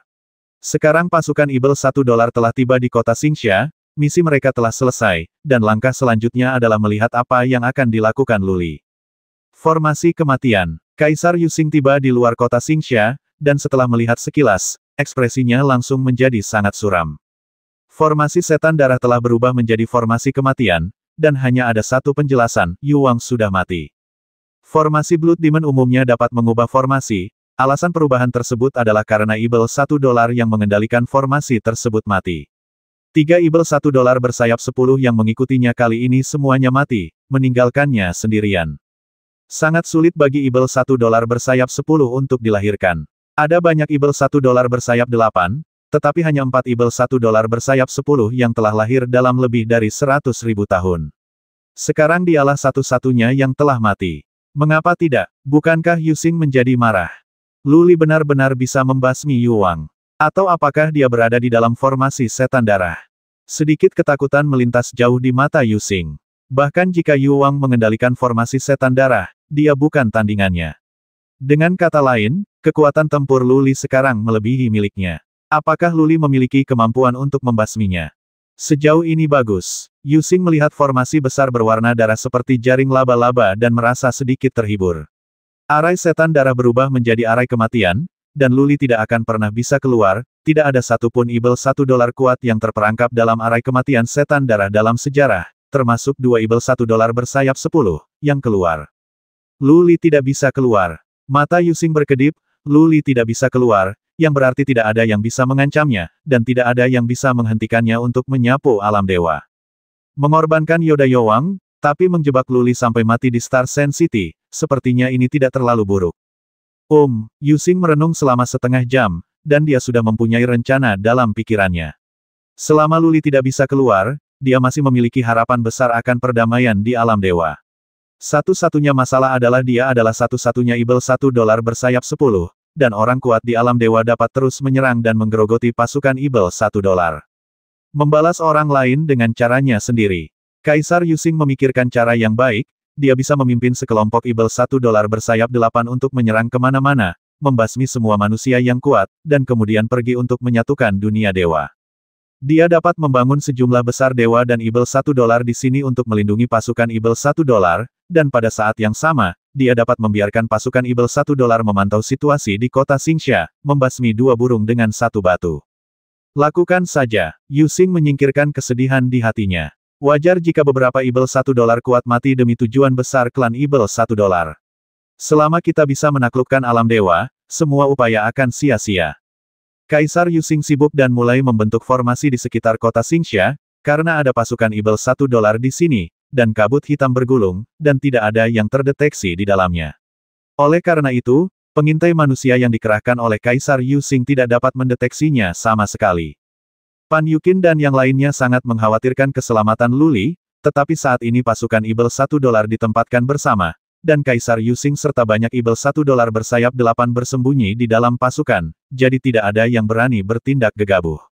Sekarang pasukan Ibel satu dolar telah tiba di kota Singxia, misi mereka telah selesai, dan langkah selanjutnya adalah melihat apa yang akan dilakukan Luli. Formasi kematian Kaisar Yusing tiba di luar kota Singxia, dan setelah melihat sekilas, ekspresinya langsung menjadi sangat suram. Formasi setan darah telah berubah menjadi formasi kematian, dan hanya ada satu penjelasan, Yuang sudah mati. Formasi Blood Demon umumnya dapat mengubah formasi, alasan perubahan tersebut adalah karena Ibel 1 dolar yang mengendalikan formasi tersebut mati. Tiga Ibel 1 dolar bersayap 10 yang mengikutinya kali ini semuanya mati, meninggalkannya sendirian. Sangat sulit bagi Ibel 1 dolar bersayap 10 untuk dilahirkan. Ada banyak Ibel 1 dolar bersayap 8, tetapi hanya empat ibel satu dolar bersayap sepuluh yang telah lahir dalam lebih dari seratus ribu tahun. Sekarang dialah satu-satunya yang telah mati. Mengapa tidak? Bukankah Yusing menjadi marah? Luli benar-benar bisa membasmi Yuwang. Atau apakah dia berada di dalam formasi setan darah? Sedikit ketakutan melintas jauh di mata Yusing. Bahkan jika Yuwang mengendalikan formasi setan darah, dia bukan tandingannya. Dengan kata lain, kekuatan tempur Luli sekarang melebihi miliknya. Apakah Luli memiliki kemampuan untuk membasminya? Sejauh ini bagus. Yusing melihat formasi besar berwarna darah seperti jaring laba-laba dan merasa sedikit terhibur. Arai setan darah berubah menjadi arai kematian, dan Luli tidak akan pernah bisa keluar, tidak ada satupun ibel satu dolar kuat yang terperangkap dalam arai kematian setan darah dalam sejarah, termasuk dua ibel satu dolar bersayap sepuluh, yang keluar. Luli tidak bisa keluar. Mata Yusing berkedip, Luli tidak bisa keluar, yang berarti tidak ada yang bisa mengancamnya, dan tidak ada yang bisa menghentikannya untuk menyapu alam dewa. Mengorbankan Yoda Yowang, tapi menjebak Luli sampai mati di Star Sand City, sepertinya ini tidak terlalu buruk. um, Yusing merenung selama setengah jam, dan dia sudah mempunyai rencana dalam pikirannya. Selama Luli tidak bisa keluar, dia masih memiliki harapan besar akan perdamaian di alam dewa. Satu-satunya masalah adalah dia adalah satu-satunya ibel satu dolar bersayap sepuluh, dan orang kuat di alam dewa dapat terus menyerang dan menggerogoti pasukan Ibel satu dolar. Membalas orang lain dengan caranya sendiri. Kaisar Yusing memikirkan cara yang baik, dia bisa memimpin sekelompok Ibel satu dolar bersayap delapan untuk menyerang kemana-mana, membasmi semua manusia yang kuat, dan kemudian pergi untuk menyatukan dunia dewa. Dia dapat membangun sejumlah besar dewa dan Ibel satu dolar di sini untuk melindungi pasukan Ibel satu dolar, dan pada saat yang sama, dia dapat membiarkan pasukan Ibel satu dolar memantau situasi di kota Xingxia, membasmi dua burung dengan satu batu. Lakukan saja, Yu menyingkirkan kesedihan di hatinya. Wajar jika beberapa Ibel satu dolar kuat mati demi tujuan besar klan Ibel satu dolar. Selama kita bisa menaklukkan alam dewa, semua upaya akan sia-sia. Kaisar Yuxing sibuk dan mulai membentuk formasi di sekitar kota Xingxia, karena ada pasukan Ibel satu dolar di sini, dan kabut hitam bergulung, dan tidak ada yang terdeteksi di dalamnya. Oleh karena itu, pengintai manusia yang dikerahkan oleh Kaisar Yu Xing tidak dapat mendeteksinya sama sekali. Pan Yukin dan yang lainnya sangat mengkhawatirkan keselamatan Luli, tetapi saat ini pasukan Ibel satu dolar ditempatkan bersama, dan Kaisar Yu Xing serta banyak Ibel satu dolar bersayap delapan bersembunyi di dalam pasukan, jadi tidak ada yang berani bertindak gegabah.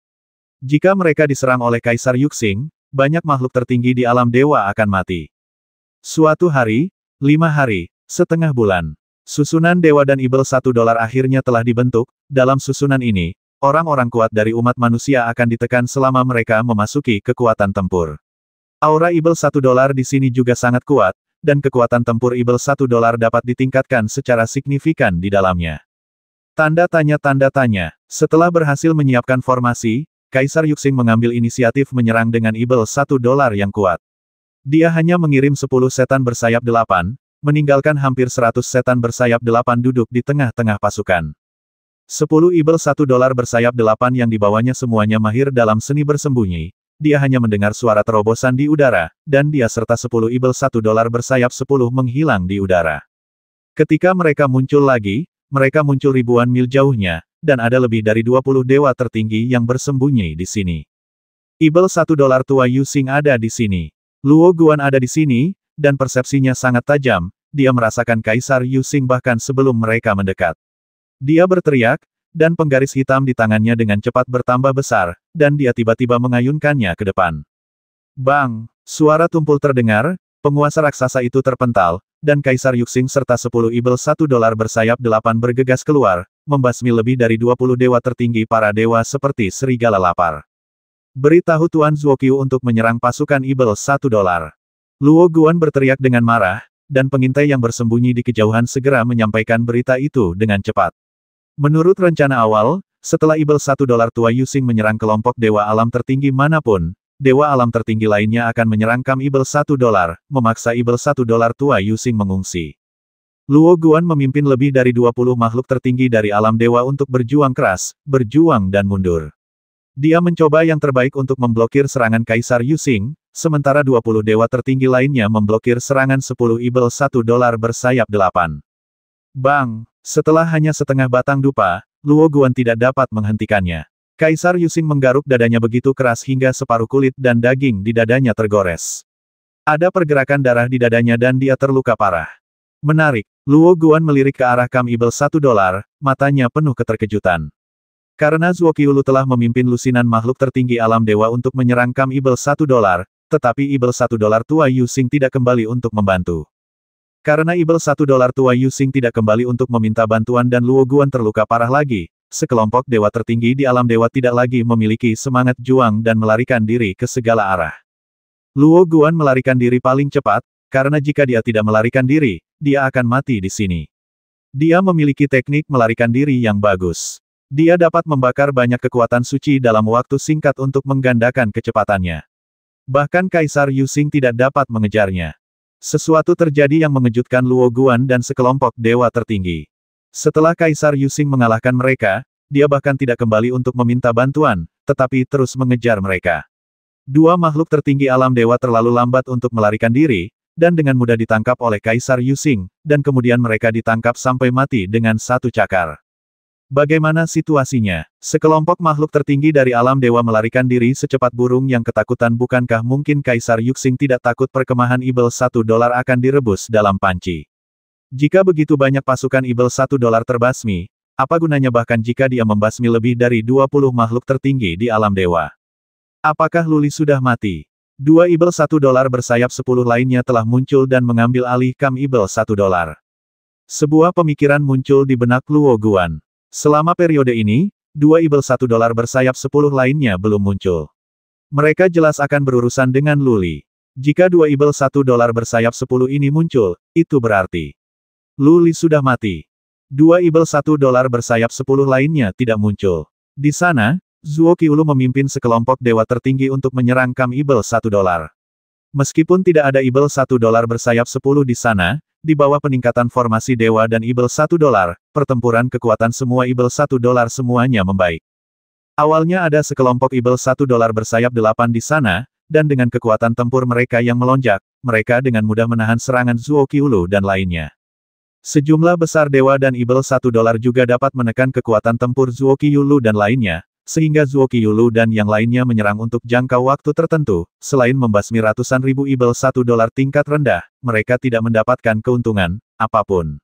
Jika mereka diserang oleh Kaisar Yuxing, banyak makhluk tertinggi di alam dewa akan mati. Suatu hari, lima hari, setengah bulan, susunan dewa dan ibel satu dolar akhirnya telah dibentuk, dalam susunan ini, orang-orang kuat dari umat manusia akan ditekan selama mereka memasuki kekuatan tempur. Aura ibel satu dolar di sini juga sangat kuat, dan kekuatan tempur ibel satu dolar dapat ditingkatkan secara signifikan di dalamnya. Tanda tanya tanda tanya, setelah berhasil menyiapkan formasi, Kaisar Yuxing mengambil inisiatif menyerang dengan ibel satu dolar yang kuat. Dia hanya mengirim sepuluh setan bersayap delapan, meninggalkan hampir seratus setan bersayap delapan duduk di tengah-tengah pasukan. Sepuluh ibel satu dolar bersayap delapan yang dibawanya semuanya mahir dalam seni bersembunyi, dia hanya mendengar suara terobosan di udara, dan dia serta sepuluh ibel satu dolar bersayap sepuluh menghilang di udara. Ketika mereka muncul lagi, mereka muncul ribuan mil jauhnya, dan ada lebih dari 20 dewa tertinggi yang bersembunyi di sini. Ibel satu dolar tua Yuxing ada di sini. Luo Guan ada di sini, dan persepsinya sangat tajam, dia merasakan Kaisar Yuxing bahkan sebelum mereka mendekat. Dia berteriak, dan penggaris hitam di tangannya dengan cepat bertambah besar, dan dia tiba-tiba mengayunkannya ke depan. Bang! Suara tumpul terdengar, penguasa raksasa itu terpental, dan Kaisar Yuxing serta sepuluh ibel satu dolar bersayap delapan bergegas keluar, membasmi lebih dari 20 dewa tertinggi para dewa seperti serigala lapar. Beritahu Tuan Zuokyu untuk menyerang pasukan Ibel satu dolar. Luo Guan berteriak dengan marah, dan pengintai yang bersembunyi di kejauhan segera menyampaikan berita itu dengan cepat. Menurut rencana awal, setelah Ibel satu dolar tua Yusing menyerang kelompok dewa alam tertinggi manapun, dewa alam tertinggi lainnya akan menyerang Kam Ibel satu dolar, memaksa Ibel satu dolar tua Yusing mengungsi. Luo Guan memimpin lebih dari 20 makhluk tertinggi dari alam dewa untuk berjuang keras, berjuang dan mundur. Dia mencoba yang terbaik untuk memblokir serangan Kaisar Yusing, sementara 20 dewa tertinggi lainnya memblokir serangan 10 ibel 1 dolar bersayap 8. Bang! Setelah hanya setengah batang dupa, Luo Guan tidak dapat menghentikannya. Kaisar Yusing menggaruk dadanya begitu keras hingga separuh kulit dan daging di dadanya tergores. Ada pergerakan darah di dadanya dan dia terluka parah. Menarik, Luo Guan melirik ke arah Kam Ibel satu dolar, matanya penuh keterkejutan. Karena Zuo Qiulu telah memimpin lusinan makhluk tertinggi alam dewa untuk menyerang Kam Ibel satu dolar, tetapi Ibel satu dolar tua Yusing tidak kembali untuk membantu. Karena Ibel satu dolar tua Yusing tidak kembali untuk meminta bantuan dan Luo Guan terluka parah lagi, sekelompok dewa tertinggi di alam dewa tidak lagi memiliki semangat juang dan melarikan diri ke segala arah. Luo Guan melarikan diri paling cepat, karena jika dia tidak melarikan diri, dia akan mati di sini. Dia memiliki teknik melarikan diri yang bagus. Dia dapat membakar banyak kekuatan suci dalam waktu singkat untuk menggandakan kecepatannya. Bahkan Kaisar Yusing tidak dapat mengejarnya. Sesuatu terjadi yang mengejutkan Luo Guan dan sekelompok dewa tertinggi. Setelah Kaisar Yusing mengalahkan mereka, dia bahkan tidak kembali untuk meminta bantuan, tetapi terus mengejar mereka. Dua makhluk tertinggi alam dewa terlalu lambat untuk melarikan diri, dan dengan mudah ditangkap oleh Kaisar Yusing, dan kemudian mereka ditangkap sampai mati dengan satu cakar. Bagaimana situasinya? Sekelompok makhluk tertinggi dari alam dewa melarikan diri secepat burung yang ketakutan bukankah mungkin Kaisar Yuxing tidak takut perkemahan Ibel satu dolar akan direbus dalam panci. Jika begitu banyak pasukan Ibel satu dolar terbasmi, apa gunanya bahkan jika dia membasmi lebih dari 20 makhluk tertinggi di alam dewa? Apakah Luli sudah mati? Dua ibel satu dolar bersayap sepuluh lainnya telah muncul dan mengambil alih kam ibel satu dolar. Sebuah pemikiran muncul di benak Luo Guan. Selama periode ini, dua ibel satu dolar bersayap sepuluh lainnya belum muncul. Mereka jelas akan berurusan dengan Luli. Jika dua ibel satu dolar bersayap sepuluh ini muncul, itu berarti Luli sudah mati. Dua ibel satu dolar bersayap sepuluh lainnya tidak muncul. Di sana, Zuo Qiulu memimpin sekelompok dewa tertinggi untuk menyerang Kam Ibel satu dolar. Meskipun tidak ada Ibel satu dolar bersayap sepuluh di sana, di bawah peningkatan formasi dewa dan Ibel satu dolar, pertempuran kekuatan semua Ibel satu dolar semuanya membaik. Awalnya ada sekelompok Ibel satu dolar bersayap delapan di sana, dan dengan kekuatan tempur mereka yang melonjak, mereka dengan mudah menahan serangan Zuo Qiulu dan lainnya. Sejumlah besar dewa dan ibel satu dolar juga dapat menekan kekuatan tempur Zuo Qiulu dan lainnya, sehingga Zuo Qiyulu dan yang lainnya menyerang untuk jangka waktu tertentu, selain membasmi ratusan ribu ibel satu dolar tingkat rendah, mereka tidak mendapatkan keuntungan, apapun.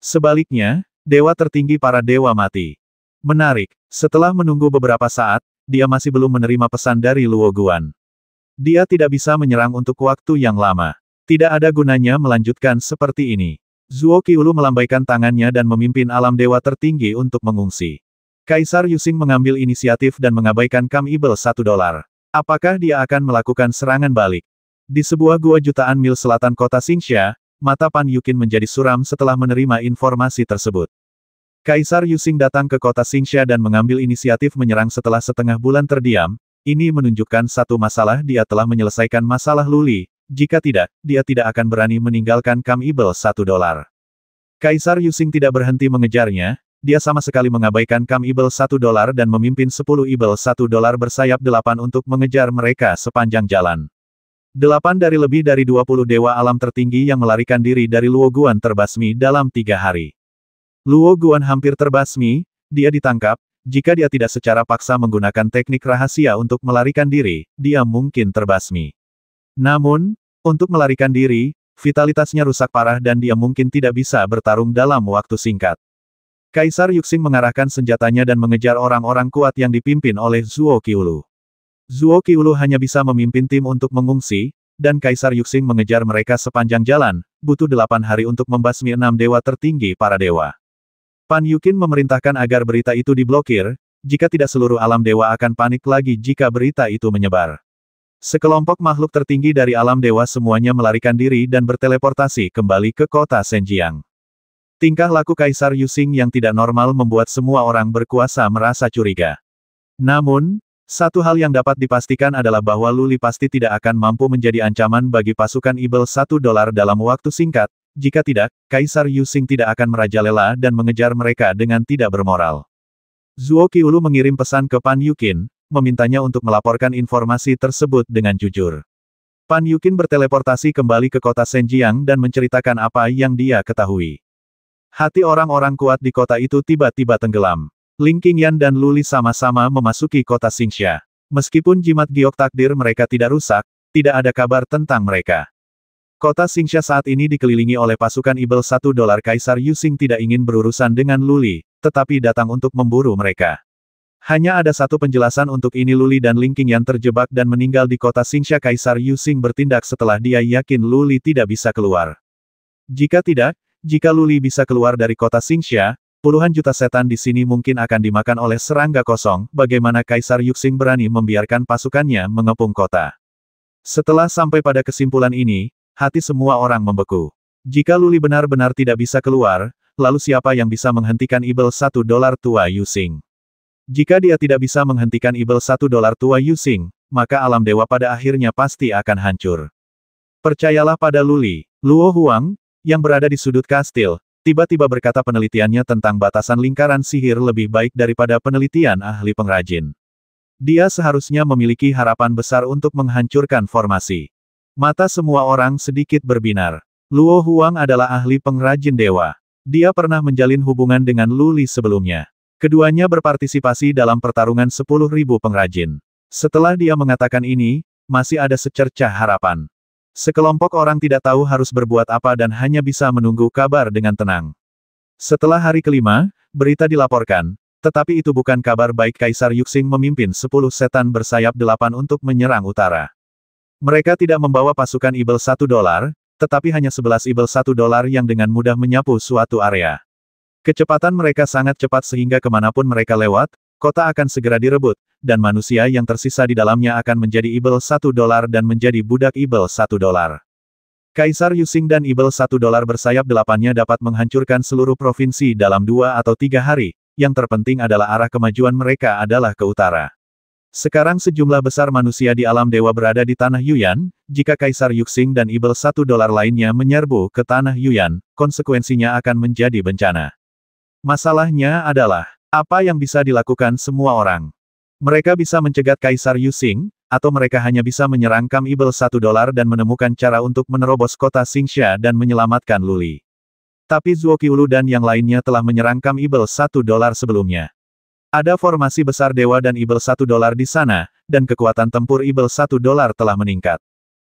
Sebaliknya, dewa tertinggi para dewa mati. Menarik, setelah menunggu beberapa saat, dia masih belum menerima pesan dari Luo Guan. Dia tidak bisa menyerang untuk waktu yang lama. Tidak ada gunanya melanjutkan seperti ini. Zuo Qiulu melambaikan tangannya dan memimpin alam dewa tertinggi untuk mengungsi. Kaisar Yusing mengambil inisiatif dan mengabaikan Kam Ibel satu dolar. Apakah dia akan melakukan serangan balik? Di sebuah gua jutaan mil selatan kota Xingxia, mata Pan Yukin menjadi suram setelah menerima informasi tersebut. Kaisar Yusing datang ke kota Xingxia dan mengambil inisiatif menyerang setelah setengah bulan terdiam, ini menunjukkan satu masalah dia telah menyelesaikan masalah Luli, jika tidak, dia tidak akan berani meninggalkan Kam Ibel satu dolar. Kaisar Yusing tidak berhenti mengejarnya, dia sama sekali mengabaikan Kam Ibel satu dolar dan memimpin sepuluh Ibel satu dolar bersayap delapan untuk mengejar mereka sepanjang jalan. Delapan dari lebih dari dua puluh dewa alam tertinggi yang melarikan diri dari Luo Guan terbasmi dalam tiga hari. Luo Guan hampir terbasmi, dia ditangkap, jika dia tidak secara paksa menggunakan teknik rahasia untuk melarikan diri, dia mungkin terbasmi. Namun, untuk melarikan diri, vitalitasnya rusak parah dan dia mungkin tidak bisa bertarung dalam waktu singkat. Kaisar Yuxing mengarahkan senjatanya dan mengejar orang-orang kuat yang dipimpin oleh Zuo Qiulu. Zuo Qiulu hanya bisa memimpin tim untuk mengungsi, dan Kaisar Yuxing mengejar mereka sepanjang jalan, butuh delapan hari untuk membasmi enam dewa tertinggi para dewa. Pan Yukin memerintahkan agar berita itu diblokir, jika tidak seluruh alam dewa akan panik lagi jika berita itu menyebar. Sekelompok makhluk tertinggi dari alam dewa semuanya melarikan diri dan berteleportasi kembali ke kota Senjiang. Tingkah laku Kaisar Yusing yang tidak normal membuat semua orang berkuasa merasa curiga. Namun, satu hal yang dapat dipastikan adalah bahwa Luli pasti tidak akan mampu menjadi ancaman bagi pasukan Ibel satu dolar dalam waktu singkat, jika tidak, Kaisar Yusing tidak akan merajalela dan mengejar mereka dengan tidak bermoral. Zuo Qiulu mengirim pesan ke Pan Yukin, memintanya untuk melaporkan informasi tersebut dengan jujur. Pan Yukin berteleportasi kembali ke kota Senjiang dan menceritakan apa yang dia ketahui. Hati orang-orang kuat di kota itu tiba-tiba tenggelam. Ling Qingyan dan Luli sama-sama memasuki kota Xingxia. Meskipun jimat giok takdir mereka tidak rusak, tidak ada kabar tentang mereka. Kota Xingxia saat ini dikelilingi oleh pasukan Ibel satu dolar Kaisar Yuxing tidak ingin berurusan dengan Luli, tetapi datang untuk memburu mereka. Hanya ada satu penjelasan untuk ini Luli dan Ling Qingyan terjebak dan meninggal di kota Xingxia Kaisar Yuxing bertindak setelah dia yakin Luli tidak bisa keluar. Jika tidak, jika Luli bisa keluar dari kota Xingxia, puluhan juta setan di sini mungkin akan dimakan oleh serangga kosong, bagaimana Kaisar Yuxing berani membiarkan pasukannya mengepung kota. Setelah sampai pada kesimpulan ini, hati semua orang membeku. Jika Luli benar-benar tidak bisa keluar, lalu siapa yang bisa menghentikan Ibel satu dolar tua Yuxing? Jika dia tidak bisa menghentikan Ibel satu dolar tua Yuxing, maka alam dewa pada akhirnya pasti akan hancur. Percayalah pada Luli, Luo Huang, yang berada di sudut kastil, tiba-tiba berkata penelitiannya tentang batasan lingkaran sihir lebih baik daripada penelitian ahli pengrajin. Dia seharusnya memiliki harapan besar untuk menghancurkan formasi. Mata semua orang sedikit berbinar. Luo Huang adalah ahli pengrajin dewa. Dia pernah menjalin hubungan dengan Luli sebelumnya. Keduanya berpartisipasi dalam pertarungan 10.000 pengrajin. Setelah dia mengatakan ini, masih ada secercah harapan. Sekelompok orang tidak tahu harus berbuat apa dan hanya bisa menunggu kabar dengan tenang. Setelah hari kelima, berita dilaporkan, tetapi itu bukan kabar baik Kaisar Yuxing memimpin 10 setan bersayap delapan untuk menyerang utara. Mereka tidak membawa pasukan Ibel satu dolar, tetapi hanya sebelas Ibel satu dolar yang dengan mudah menyapu suatu area. Kecepatan mereka sangat cepat sehingga kemanapun mereka lewat, Kota akan segera direbut, dan manusia yang tersisa di dalamnya akan menjadi ibel satu dolar dan menjadi budak ibel satu dolar. Kaisar Yusing dan ibel satu dolar bersayap delapannya dapat menghancurkan seluruh provinsi dalam dua atau tiga hari, yang terpenting adalah arah kemajuan mereka adalah ke utara. Sekarang sejumlah besar manusia di alam dewa berada di tanah Yuyan, jika Kaisar Yuxing dan Ibel satu dolar lainnya menyerbu ke tanah Yuyan, konsekuensinya akan menjadi bencana. Masalahnya adalah, apa yang bisa dilakukan semua orang? Mereka bisa mencegat Kaisar Yusing, atau mereka hanya bisa menyerang Kam Ibel satu dolar dan menemukan cara untuk menerobos kota Xingxia dan menyelamatkan Luli. Tapi Zuo Qiulu dan yang lainnya telah menyerang Kam Ibel satu dolar sebelumnya. Ada formasi besar dewa dan Ibel satu dolar di sana, dan kekuatan tempur Ibel satu dolar telah meningkat.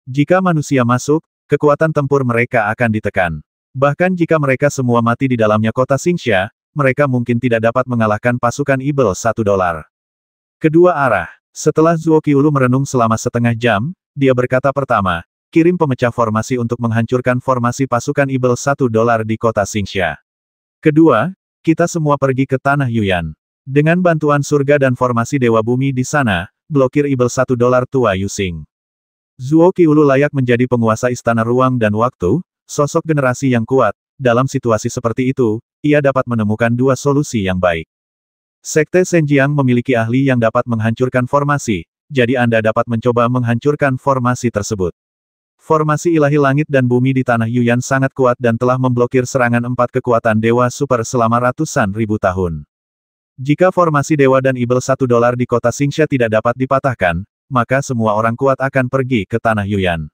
Jika manusia masuk, kekuatan tempur mereka akan ditekan. Bahkan jika mereka semua mati di dalamnya kota Xingxia, mereka mungkin tidak dapat mengalahkan pasukan Ibel satu dolar. Kedua arah. Setelah Zuo Qiulu merenung selama setengah jam, dia berkata pertama, kirim pemecah formasi untuk menghancurkan formasi pasukan Ibel satu dolar di kota Xingxia. Kedua, kita semua pergi ke Tanah Yuyan. Dengan bantuan surga dan formasi Dewa Bumi di sana, blokir Ibel satu dolar tua Yusing. Zuo Qiulu layak menjadi penguasa istana ruang dan waktu, sosok generasi yang kuat, dalam situasi seperti itu, ia dapat menemukan dua solusi yang baik. Sekte Senjiang memiliki ahli yang dapat menghancurkan formasi, jadi Anda dapat mencoba menghancurkan formasi tersebut. Formasi ilahi langit dan bumi di tanah Yuyan sangat kuat dan telah memblokir serangan empat kekuatan Dewa Super selama ratusan ribu tahun. Jika formasi Dewa dan Ibel satu dolar di kota Singsha tidak dapat dipatahkan, maka semua orang kuat akan pergi ke tanah Yuyan.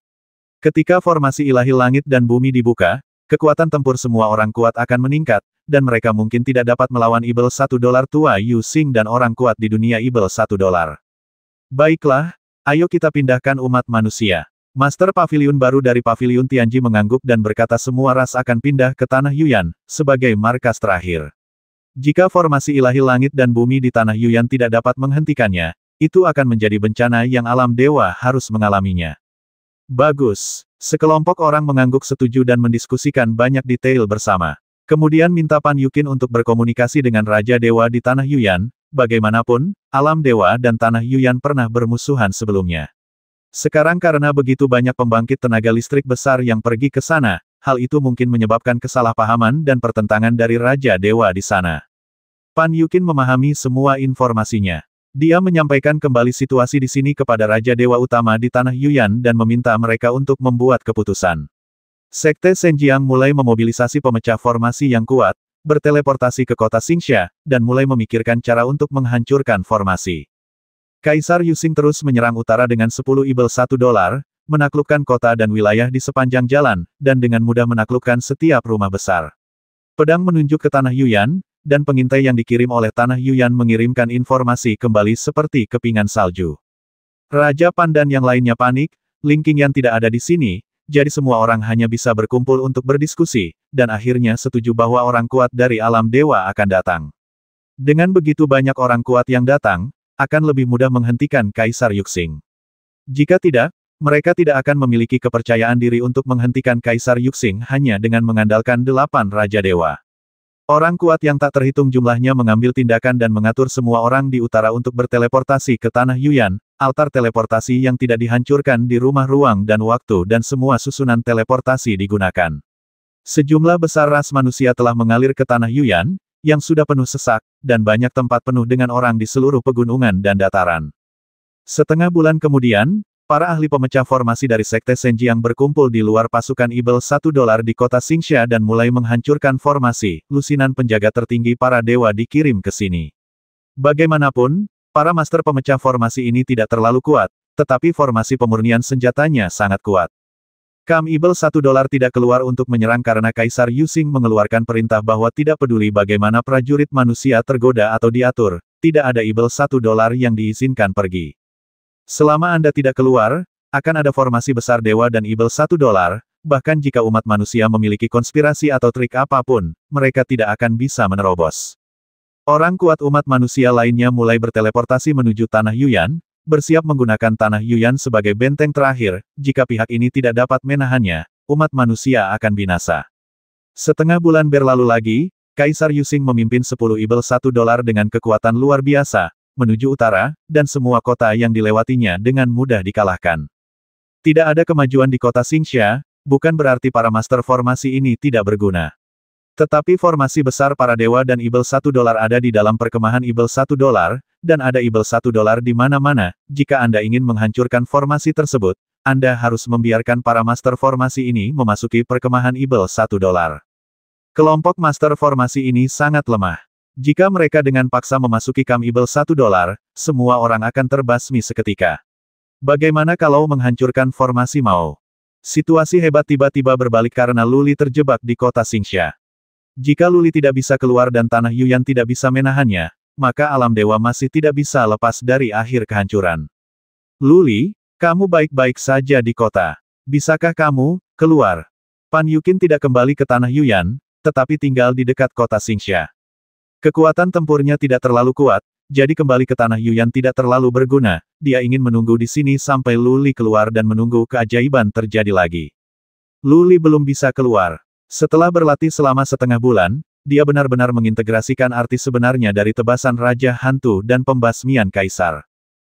Ketika formasi ilahi langit dan bumi dibuka, Kekuatan tempur semua orang kuat akan meningkat, dan mereka mungkin tidak dapat melawan Ibel satu dolar tua Yu Xing dan orang kuat di dunia Ibel satu dolar. Baiklah, ayo kita pindahkan umat manusia. Master Pavilion baru dari Pavilion Tianji mengangguk dan berkata semua ras akan pindah ke Tanah Yuan sebagai markas terakhir. Jika formasi ilahi langit dan bumi di Tanah Yuan tidak dapat menghentikannya, itu akan menjadi bencana yang alam dewa harus mengalaminya. Bagus. Sekelompok orang mengangguk setuju dan mendiskusikan banyak detail bersama. Kemudian minta Pan Yukin untuk berkomunikasi dengan Raja Dewa di Tanah Yuyan, bagaimanapun, alam dewa dan Tanah Yuyan pernah bermusuhan sebelumnya. Sekarang karena begitu banyak pembangkit tenaga listrik besar yang pergi ke sana, hal itu mungkin menyebabkan kesalahpahaman dan pertentangan dari Raja Dewa di sana. Pan Yukin memahami semua informasinya. Dia menyampaikan kembali situasi di sini kepada Raja Dewa Utama di Tanah Yuyan dan meminta mereka untuk membuat keputusan. Sekte Senjiang mulai memobilisasi pemecah formasi yang kuat, berteleportasi ke kota Xingxia, dan mulai memikirkan cara untuk menghancurkan formasi. Kaisar Yusing terus menyerang utara dengan 10 ibel 1 dolar, menaklukkan kota dan wilayah di sepanjang jalan, dan dengan mudah menaklukkan setiap rumah besar. Pedang menunjuk ke tanah Yuyan, dan pengintai yang dikirim oleh Tanah Yuyan mengirimkan informasi kembali seperti kepingan salju. Raja Pandan yang lainnya panik, Ling yang tidak ada di sini, jadi semua orang hanya bisa berkumpul untuk berdiskusi, dan akhirnya setuju bahwa orang kuat dari alam dewa akan datang. Dengan begitu banyak orang kuat yang datang, akan lebih mudah menghentikan Kaisar Yuxing. Jika tidak, mereka tidak akan memiliki kepercayaan diri untuk menghentikan Kaisar Yuxing hanya dengan mengandalkan delapan Raja Dewa. Orang kuat yang tak terhitung jumlahnya mengambil tindakan dan mengatur semua orang di utara untuk berteleportasi ke tanah Yuyan, altar teleportasi yang tidak dihancurkan di rumah ruang dan waktu dan semua susunan teleportasi digunakan. Sejumlah besar ras manusia telah mengalir ke tanah Yuyan, yang sudah penuh sesak, dan banyak tempat penuh dengan orang di seluruh pegunungan dan dataran. Setengah bulan kemudian, Para ahli pemecah formasi dari Sekte Senji yang berkumpul di luar pasukan Ibel satu dolar di kota Xingxia dan mulai menghancurkan formasi, lusinan penjaga tertinggi para dewa dikirim ke sini. Bagaimanapun, para master pemecah formasi ini tidak terlalu kuat, tetapi formasi pemurnian senjatanya sangat kuat. Kam Ibel satu dolar tidak keluar untuk menyerang karena Kaisar Yusing mengeluarkan perintah bahwa tidak peduli bagaimana prajurit manusia tergoda atau diatur, tidak ada Ibel satu dolar yang diizinkan pergi. Selama Anda tidak keluar, akan ada formasi besar dewa dan ibel satu dolar, bahkan jika umat manusia memiliki konspirasi atau trik apapun, mereka tidak akan bisa menerobos. Orang kuat umat manusia lainnya mulai berteleportasi menuju Tanah Yuyan, bersiap menggunakan Tanah Yuyan sebagai benteng terakhir, jika pihak ini tidak dapat menahannya, umat manusia akan binasa. Setengah bulan berlalu lagi, Kaisar Yusing memimpin 10 ibel satu dolar dengan kekuatan luar biasa, menuju utara, dan semua kota yang dilewatinya dengan mudah dikalahkan. Tidak ada kemajuan di kota Xingxia, bukan berarti para master formasi ini tidak berguna. Tetapi formasi besar para dewa dan ibel satu dolar ada di dalam perkemahan ibel satu dolar, dan ada ibel satu dolar di mana-mana, jika Anda ingin menghancurkan formasi tersebut, Anda harus membiarkan para master formasi ini memasuki perkemahan ibel satu dolar. Kelompok master formasi ini sangat lemah. Jika mereka dengan paksa memasuki Kamibel satu dolar, semua orang akan terbasmi seketika. Bagaimana kalau menghancurkan formasi Mao? Situasi hebat tiba-tiba berbalik karena Luli terjebak di kota Singxia. Jika Luli tidak bisa keluar dan Tanah Yuyan tidak bisa menahannya, maka alam dewa masih tidak bisa lepas dari akhir kehancuran. Luli, kamu baik-baik saja di kota. Bisakah kamu keluar? Pan Yukin tidak kembali ke tanah Yuyan, tetapi tinggal di dekat kota Singxia. Kekuatan tempurnya tidak terlalu kuat, jadi kembali ke tanah Yuyan tidak terlalu berguna, dia ingin menunggu di sini sampai Luli keluar dan menunggu keajaiban terjadi lagi. Luli belum bisa keluar. Setelah berlatih selama setengah bulan, dia benar-benar mengintegrasikan arti sebenarnya dari tebasan Raja Hantu dan pembasmian Kaisar.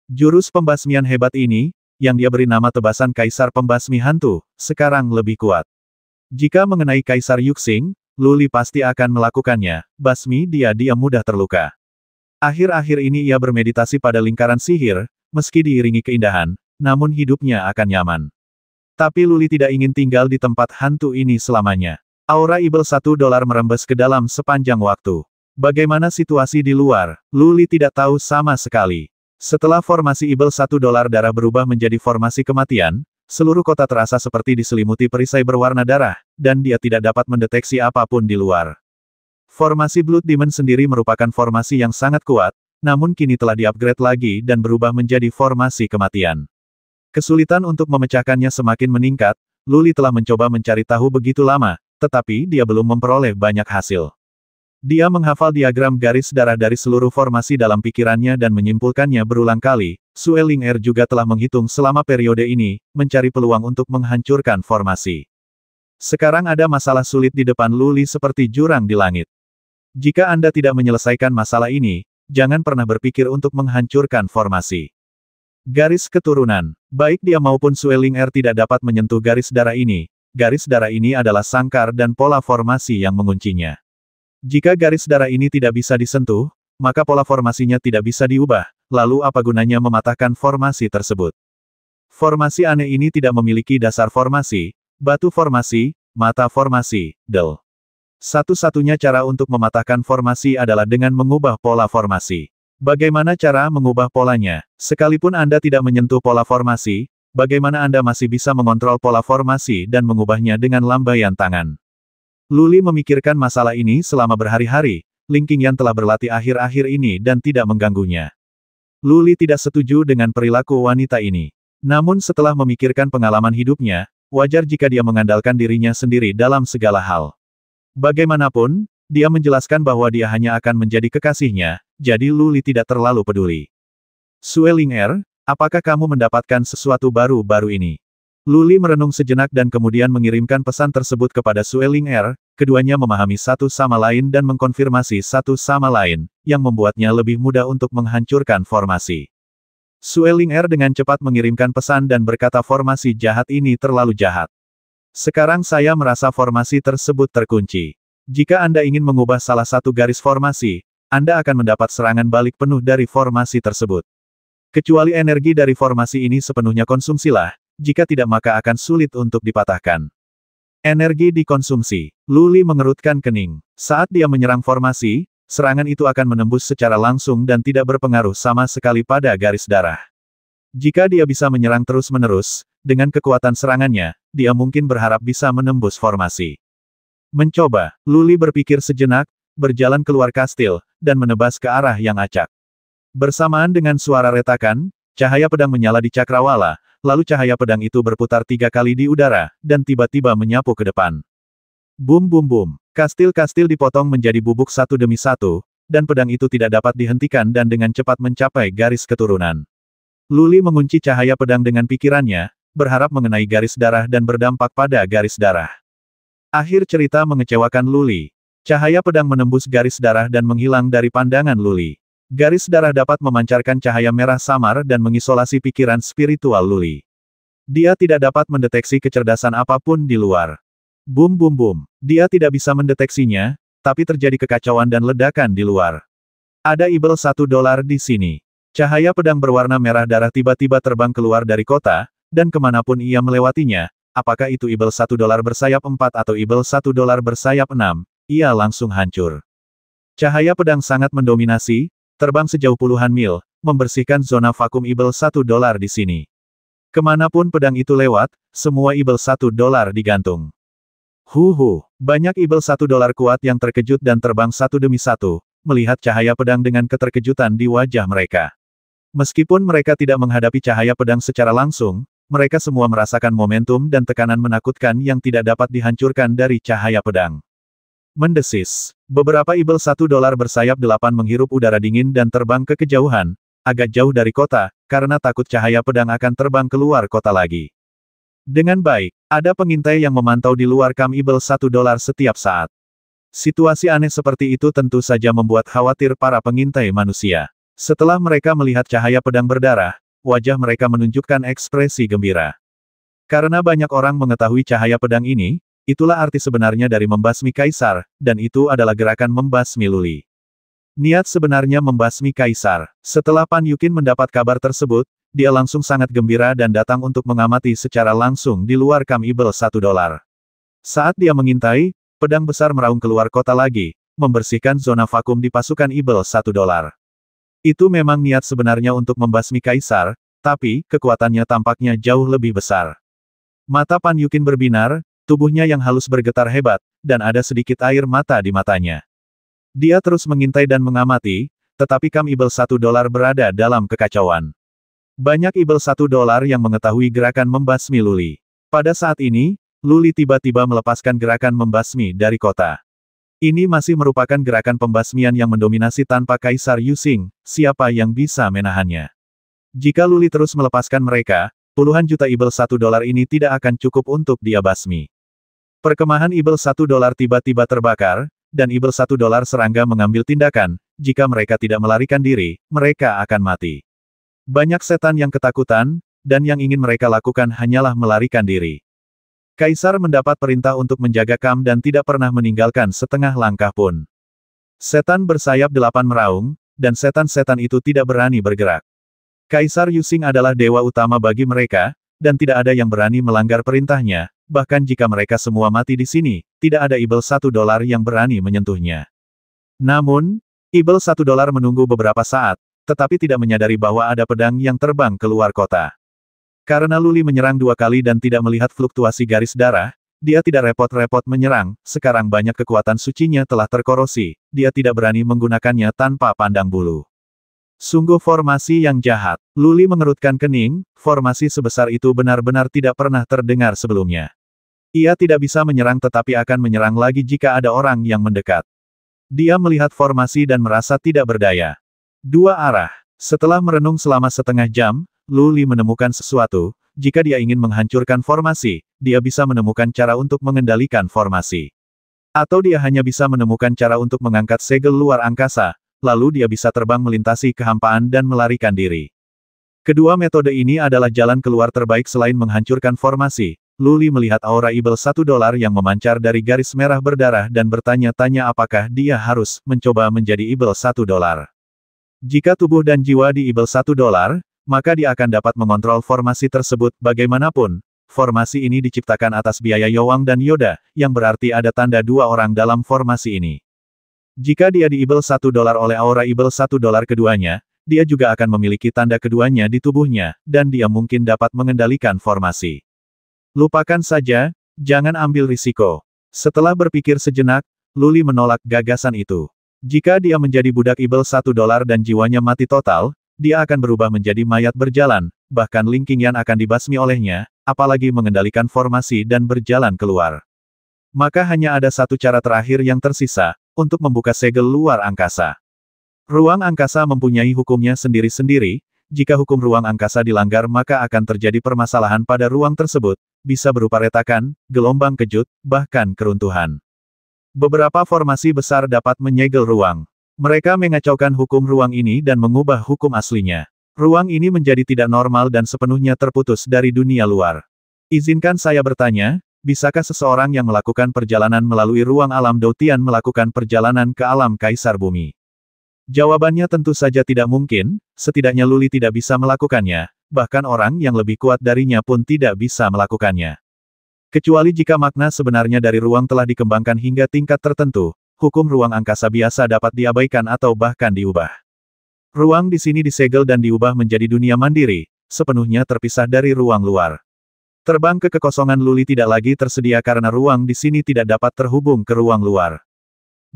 Jurus pembasmian hebat ini, yang dia beri nama tebasan Kaisar Pembasmi Hantu, sekarang lebih kuat. Jika mengenai Kaisar Yuxing, Luli pasti akan melakukannya, basmi dia dia mudah terluka. Akhir-akhir ini ia bermeditasi pada lingkaran sihir, meski diiringi keindahan, namun hidupnya akan nyaman. Tapi Luli tidak ingin tinggal di tempat hantu ini selamanya. Aura Ibel satu dolar merembes ke dalam sepanjang waktu. Bagaimana situasi di luar, Luli tidak tahu sama sekali. Setelah formasi Ibel satu dolar darah berubah menjadi formasi kematian, Seluruh kota terasa seperti diselimuti perisai berwarna darah, dan dia tidak dapat mendeteksi apapun di luar. Formasi Blood Demon sendiri merupakan formasi yang sangat kuat, namun kini telah diupgrade lagi dan berubah menjadi formasi kematian. Kesulitan untuk memecahkannya semakin meningkat, Luli telah mencoba mencari tahu begitu lama, tetapi dia belum memperoleh banyak hasil. Dia menghafal diagram garis darah dari seluruh formasi dalam pikirannya dan menyimpulkannya berulang kali. Sue Ling Er juga telah menghitung selama periode ini, mencari peluang untuk menghancurkan formasi. Sekarang ada masalah sulit di depan Luli seperti jurang di langit. Jika Anda tidak menyelesaikan masalah ini, jangan pernah berpikir untuk menghancurkan formasi. Garis keturunan, baik dia maupun Sue Ling Er tidak dapat menyentuh garis darah ini. Garis darah ini adalah sangkar dan pola formasi yang menguncinya. Jika garis darah ini tidak bisa disentuh, maka pola formasinya tidak bisa diubah, lalu apa gunanya mematahkan formasi tersebut? Formasi aneh ini tidak memiliki dasar formasi, batu formasi, mata formasi, del. Satu-satunya cara untuk mematahkan formasi adalah dengan mengubah pola formasi. Bagaimana cara mengubah polanya? Sekalipun Anda tidak menyentuh pola formasi, bagaimana Anda masih bisa mengontrol pola formasi dan mengubahnya dengan lambaian tangan? Luli memikirkan masalah ini selama berhari-hari, Ling Qingyan telah berlatih akhir-akhir ini dan tidak mengganggunya. Luli tidak setuju dengan perilaku wanita ini. Namun setelah memikirkan pengalaman hidupnya, wajar jika dia mengandalkan dirinya sendiri dalam segala hal. Bagaimanapun, dia menjelaskan bahwa dia hanya akan menjadi kekasihnya, jadi Luli tidak terlalu peduli. Sueling Er, apakah kamu mendapatkan sesuatu baru-baru ini? Luli merenung sejenak dan kemudian mengirimkan pesan tersebut kepada Sueling Er, keduanya memahami satu sama lain dan mengkonfirmasi satu sama lain, yang membuatnya lebih mudah untuk menghancurkan formasi. Sueling Er dengan cepat mengirimkan pesan dan berkata formasi jahat ini terlalu jahat. Sekarang saya merasa formasi tersebut terkunci. Jika Anda ingin mengubah salah satu garis formasi, Anda akan mendapat serangan balik penuh dari formasi tersebut. Kecuali energi dari formasi ini sepenuhnya konsumsilah, jika tidak maka akan sulit untuk dipatahkan. Energi dikonsumsi. Luli mengerutkan kening. Saat dia menyerang formasi, serangan itu akan menembus secara langsung dan tidak berpengaruh sama sekali pada garis darah. Jika dia bisa menyerang terus-menerus, dengan kekuatan serangannya, dia mungkin berharap bisa menembus formasi. Mencoba, Luli berpikir sejenak, berjalan keluar kastil, dan menebas ke arah yang acak. Bersamaan dengan suara retakan, Cahaya pedang menyala di cakrawala, lalu cahaya pedang itu berputar tiga kali di udara, dan tiba-tiba menyapu ke depan. Bum bum bum, kastil-kastil dipotong menjadi bubuk satu demi satu, dan pedang itu tidak dapat dihentikan dan dengan cepat mencapai garis keturunan. Luli mengunci cahaya pedang dengan pikirannya, berharap mengenai garis darah dan berdampak pada garis darah. Akhir cerita mengecewakan Luli. Cahaya pedang menembus garis darah dan menghilang dari pandangan Luli. Garis darah dapat memancarkan cahaya merah samar dan mengisolasi pikiran spiritual Luli. Dia tidak dapat mendeteksi kecerdasan apapun di luar. Bum bum bum. Dia tidak bisa mendeteksinya, tapi terjadi kekacauan dan ledakan di luar. Ada ibel satu dolar di sini. Cahaya pedang berwarna merah darah tiba-tiba terbang keluar dari kota, dan kemanapun ia melewatinya, apakah itu ibel satu dolar bersayap empat atau ibel satu dolar bersayap enam, ia langsung hancur. Cahaya pedang sangat mendominasi, terbang sejauh puluhan mil, membersihkan zona vakum Ibel satu dolar di sini. Kemanapun pedang itu lewat, semua Ibel satu dolar digantung. Huhu, banyak Ibel satu dolar kuat yang terkejut dan terbang satu demi satu, melihat cahaya pedang dengan keterkejutan di wajah mereka. Meskipun mereka tidak menghadapi cahaya pedang secara langsung, mereka semua merasakan momentum dan tekanan menakutkan yang tidak dapat dihancurkan dari cahaya pedang. Mendesis. Beberapa ibel satu dolar bersayap delapan menghirup udara dingin dan terbang ke kejauhan, agak jauh dari kota, karena takut cahaya pedang akan terbang keluar kota lagi. Dengan baik, ada pengintai yang memantau di luar kam ibel satu dolar setiap saat. Situasi aneh seperti itu tentu saja membuat khawatir para pengintai manusia. Setelah mereka melihat cahaya pedang berdarah, wajah mereka menunjukkan ekspresi gembira. Karena banyak orang mengetahui cahaya pedang ini, Itulah arti sebenarnya dari membasmi kaisar, dan itu adalah gerakan membasmi Luli. Niat sebenarnya membasmi kaisar. Setelah Pan Yukin mendapat kabar tersebut, dia langsung sangat gembira dan datang untuk mengamati secara langsung di luar Kamibel satu dolar. Saat dia mengintai, pedang besar meraung keluar kota lagi, membersihkan zona vakum di pasukan Ibel satu dolar. Itu memang niat sebenarnya untuk membasmi kaisar, tapi kekuatannya tampaknya jauh lebih besar. Mata Pan Yukin berbinar, Tubuhnya yang halus bergetar hebat, dan ada sedikit air mata di matanya. Dia terus mengintai dan mengamati, tetapi Kam Ibel satu dolar berada dalam kekacauan. Banyak Ibel satu dolar yang mengetahui gerakan membasmi Luli. Pada saat ini, Luli tiba-tiba melepaskan gerakan membasmi dari kota. Ini masih merupakan gerakan pembasmian yang mendominasi tanpa Kaisar Yusing, siapa yang bisa menahannya. Jika Luli terus melepaskan mereka, puluhan juta ibel satu dolar ini tidak akan cukup untuk dia basmi. Perkemahan Ibel 1 dolar tiba-tiba terbakar, dan Ibel 1 dolar serangga mengambil tindakan, jika mereka tidak melarikan diri, mereka akan mati. Banyak setan yang ketakutan, dan yang ingin mereka lakukan hanyalah melarikan diri. Kaisar mendapat perintah untuk menjaga Kam dan tidak pernah meninggalkan setengah langkah pun. Setan bersayap delapan meraung, dan setan-setan itu tidak berani bergerak. Kaisar Yusing adalah dewa utama bagi mereka, dan tidak ada yang berani melanggar perintahnya, bahkan jika mereka semua mati di sini, tidak ada Ibel satu dolar yang berani menyentuhnya. Namun, Ibel satu dolar menunggu beberapa saat, tetapi tidak menyadari bahwa ada pedang yang terbang keluar kota. Karena Luli menyerang dua kali dan tidak melihat fluktuasi garis darah, dia tidak repot-repot menyerang, sekarang banyak kekuatan sucinya telah terkorosi, dia tidak berani menggunakannya tanpa pandang bulu. Sungguh formasi yang jahat. Luli mengerutkan kening, formasi sebesar itu benar-benar tidak pernah terdengar sebelumnya. Ia tidak bisa menyerang tetapi akan menyerang lagi jika ada orang yang mendekat. Dia melihat formasi dan merasa tidak berdaya. Dua arah. Setelah merenung selama setengah jam, Luli menemukan sesuatu, jika dia ingin menghancurkan formasi, dia bisa menemukan cara untuk mengendalikan formasi. Atau dia hanya bisa menemukan cara untuk mengangkat segel luar angkasa, lalu dia bisa terbang melintasi kehampaan dan melarikan diri. Kedua metode ini adalah jalan keluar terbaik selain menghancurkan formasi, Luli melihat aura ibel satu dolar yang memancar dari garis merah berdarah dan bertanya-tanya apakah dia harus mencoba menjadi ibel satu dolar. Jika tubuh dan jiwa di ibel satu dolar, maka dia akan dapat mengontrol formasi tersebut bagaimanapun. Formasi ini diciptakan atas biaya Yowang dan Yoda, yang berarti ada tanda dua orang dalam formasi ini. Jika dia di ibel satu dolar oleh aura ibel satu dolar keduanya, dia juga akan memiliki tanda keduanya di tubuhnya, dan dia mungkin dapat mengendalikan formasi. Lupakan saja, jangan ambil risiko. Setelah berpikir sejenak, Luli menolak gagasan itu. Jika dia menjadi budak ibel satu dolar dan jiwanya mati total, dia akan berubah menjadi mayat berjalan, bahkan Ling Qingyan akan dibasmi olehnya, apalagi mengendalikan formasi dan berjalan keluar. Maka hanya ada satu cara terakhir yang tersisa, untuk membuka segel luar angkasa. Ruang angkasa mempunyai hukumnya sendiri-sendiri, jika hukum ruang angkasa dilanggar maka akan terjadi permasalahan pada ruang tersebut, bisa berupa retakan, gelombang kejut, bahkan keruntuhan. Beberapa formasi besar dapat menyegel ruang. Mereka mengacaukan hukum ruang ini dan mengubah hukum aslinya. Ruang ini menjadi tidak normal dan sepenuhnya terputus dari dunia luar. Izinkan saya bertanya, bisakah seseorang yang melakukan perjalanan melalui ruang alam Doutian melakukan perjalanan ke alam kaisar bumi? Jawabannya tentu saja tidak mungkin, setidaknya Luli tidak bisa melakukannya, bahkan orang yang lebih kuat darinya pun tidak bisa melakukannya. Kecuali jika makna sebenarnya dari ruang telah dikembangkan hingga tingkat tertentu, hukum ruang angkasa biasa dapat diabaikan atau bahkan diubah. Ruang di sini disegel dan diubah menjadi dunia mandiri, sepenuhnya terpisah dari ruang luar. Terbang ke kekosongan Luli tidak lagi tersedia karena ruang di sini tidak dapat terhubung ke ruang luar.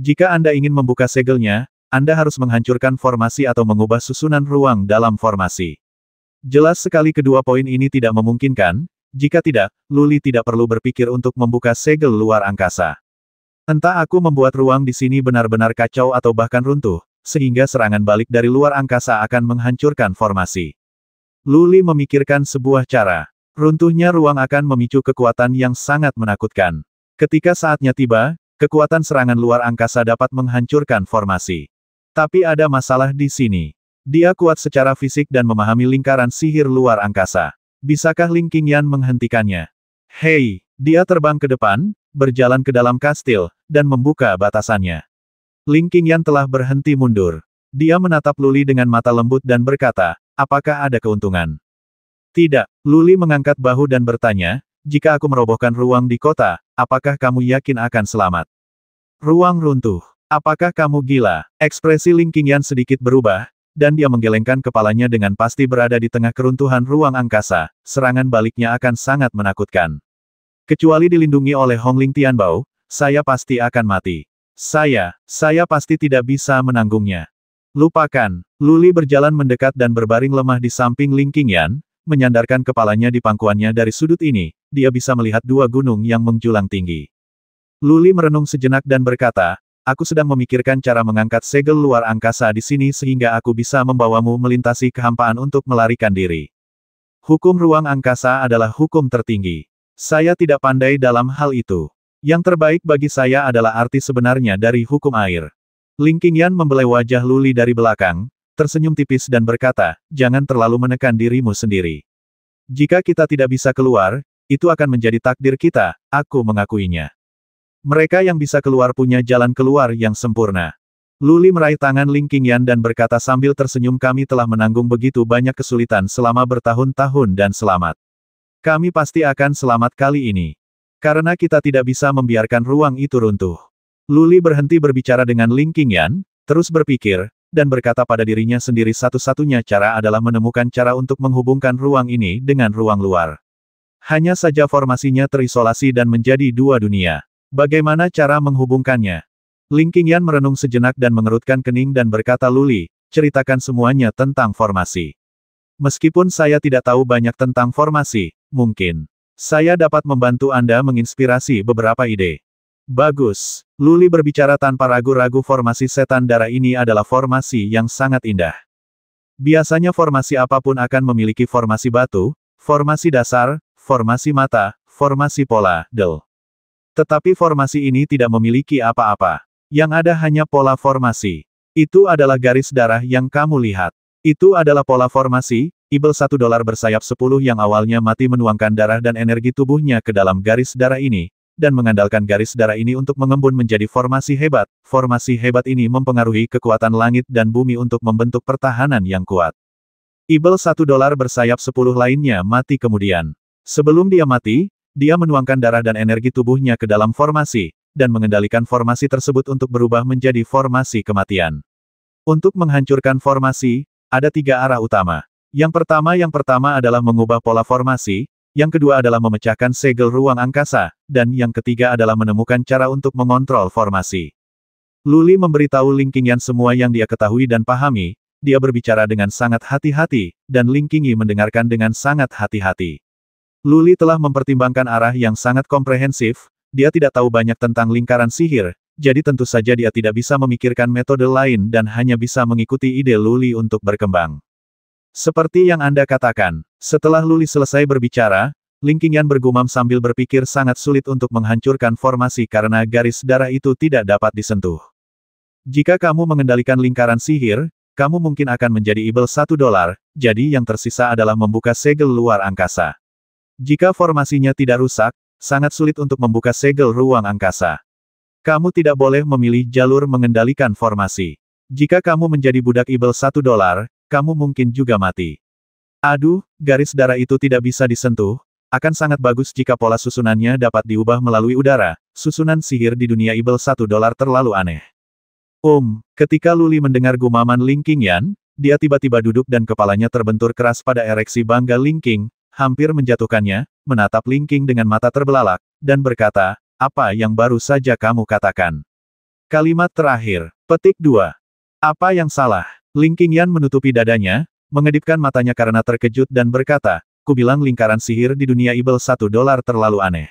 Jika Anda ingin membuka segelnya, Anda harus menghancurkan formasi atau mengubah susunan ruang dalam formasi. Jelas sekali kedua poin ini tidak memungkinkan, jika tidak, Luli tidak perlu berpikir untuk membuka segel luar angkasa. Entah aku membuat ruang di sini benar-benar kacau atau bahkan runtuh, sehingga serangan balik dari luar angkasa akan menghancurkan formasi. Luli memikirkan sebuah cara. Runtuhnya ruang akan memicu kekuatan yang sangat menakutkan. Ketika saatnya tiba, kekuatan serangan luar angkasa dapat menghancurkan formasi. Tapi ada masalah di sini. Dia kuat secara fisik dan memahami lingkaran sihir luar angkasa. Bisakah Ling Qingyan menghentikannya? Hei! Dia terbang ke depan, berjalan ke dalam kastil, dan membuka batasannya. Ling Qingyan telah berhenti mundur. Dia menatap Luli dengan mata lembut dan berkata, apakah ada keuntungan? Tidak, Luli mengangkat bahu dan bertanya, jika aku merobohkan ruang di kota, apakah kamu yakin akan selamat? Ruang runtuh. Apakah kamu gila? Ekspresi Ling Qingyan sedikit berubah, dan dia menggelengkan kepalanya dengan pasti berada di tengah keruntuhan ruang angkasa, serangan baliknya akan sangat menakutkan. Kecuali dilindungi oleh Hong Ling Tianbao, saya pasti akan mati. Saya, saya pasti tidak bisa menanggungnya. Lupakan, Luli berjalan mendekat dan berbaring lemah di samping Ling Qingyan, menyandarkan kepalanya di pangkuannya dari sudut ini, dia bisa melihat dua gunung yang menjulang tinggi. Luli merenung sejenak dan berkata, Aku sedang memikirkan cara mengangkat segel luar angkasa di sini sehingga aku bisa membawamu melintasi kehampaan untuk melarikan diri. Hukum ruang angkasa adalah hukum tertinggi. Saya tidak pandai dalam hal itu. Yang terbaik bagi saya adalah arti sebenarnya dari hukum air. Ling Qingyan membelai wajah Luli dari belakang, tersenyum tipis dan berkata, jangan terlalu menekan dirimu sendiri. Jika kita tidak bisa keluar, itu akan menjadi takdir kita, aku mengakuinya. Mereka yang bisa keluar punya jalan keluar yang sempurna. Luli meraih tangan Ling Qingyan dan berkata sambil tersenyum kami telah menanggung begitu banyak kesulitan selama bertahun-tahun dan selamat. Kami pasti akan selamat kali ini. Karena kita tidak bisa membiarkan ruang itu runtuh. Luli berhenti berbicara dengan Ling Qingyan, terus berpikir, dan berkata pada dirinya sendiri satu-satunya cara adalah menemukan cara untuk menghubungkan ruang ini dengan ruang luar. Hanya saja formasinya terisolasi dan menjadi dua dunia. Bagaimana cara menghubungkannya? Ling Qingyan merenung sejenak dan mengerutkan kening dan berkata Luli, ceritakan semuanya tentang formasi. Meskipun saya tidak tahu banyak tentang formasi, mungkin saya dapat membantu Anda menginspirasi beberapa ide. Bagus. Luli berbicara tanpa ragu-ragu formasi setan darah ini adalah formasi yang sangat indah. Biasanya formasi apapun akan memiliki formasi batu, formasi dasar, formasi mata, formasi pola, del. Tetapi formasi ini tidak memiliki apa-apa. Yang ada hanya pola formasi. Itu adalah garis darah yang kamu lihat. Itu adalah pola formasi, Ibel satu dolar bersayap sepuluh yang awalnya mati menuangkan darah dan energi tubuhnya ke dalam garis darah ini, dan mengandalkan garis darah ini untuk mengembun menjadi formasi hebat. Formasi hebat ini mempengaruhi kekuatan langit dan bumi untuk membentuk pertahanan yang kuat. Ibel satu dolar bersayap sepuluh lainnya mati kemudian. Sebelum dia mati, dia menuangkan darah dan energi tubuhnya ke dalam formasi, dan mengendalikan formasi tersebut untuk berubah menjadi formasi kematian. Untuk menghancurkan formasi, ada tiga arah utama. Yang pertama yang pertama adalah mengubah pola formasi, yang kedua adalah memecahkan segel ruang angkasa, dan yang ketiga adalah menemukan cara untuk mengontrol formasi. Luli memberitahu Ling Qingyan semua yang dia ketahui dan pahami, dia berbicara dengan sangat hati-hati, dan Ling Qingyi mendengarkan dengan sangat hati-hati. Luli telah mempertimbangkan arah yang sangat komprehensif, dia tidak tahu banyak tentang lingkaran sihir, jadi tentu saja dia tidak bisa memikirkan metode lain dan hanya bisa mengikuti ide Luli untuk berkembang. Seperti yang Anda katakan, setelah Luli selesai berbicara, Lingkingan bergumam sambil berpikir sangat sulit untuk menghancurkan formasi karena garis darah itu tidak dapat disentuh. Jika kamu mengendalikan lingkaran sihir, kamu mungkin akan menjadi ibel satu dolar, jadi yang tersisa adalah membuka segel luar angkasa. Jika formasinya tidak rusak, sangat sulit untuk membuka segel ruang angkasa. Kamu tidak boleh memilih jalur mengendalikan formasi. Jika kamu menjadi budak ibel satu dolar, kamu mungkin juga mati. Aduh, garis darah itu tidak bisa disentuh, akan sangat bagus jika pola susunannya dapat diubah melalui udara, susunan sihir di dunia ibel satu dolar terlalu aneh. Um, ketika Luli mendengar gumaman Ling Qingyan, dia tiba-tiba duduk dan kepalanya terbentur keras pada ereksi bangga Ling Qing, hampir menjatuhkannya, menatap Lingking dengan mata terbelalak, dan berkata, apa yang baru saja kamu katakan? Kalimat terakhir, petik dua. Apa yang salah? Lingking Yan menutupi dadanya, mengedipkan matanya karena terkejut dan berkata, kubilang lingkaran sihir di dunia ibel satu dolar terlalu aneh.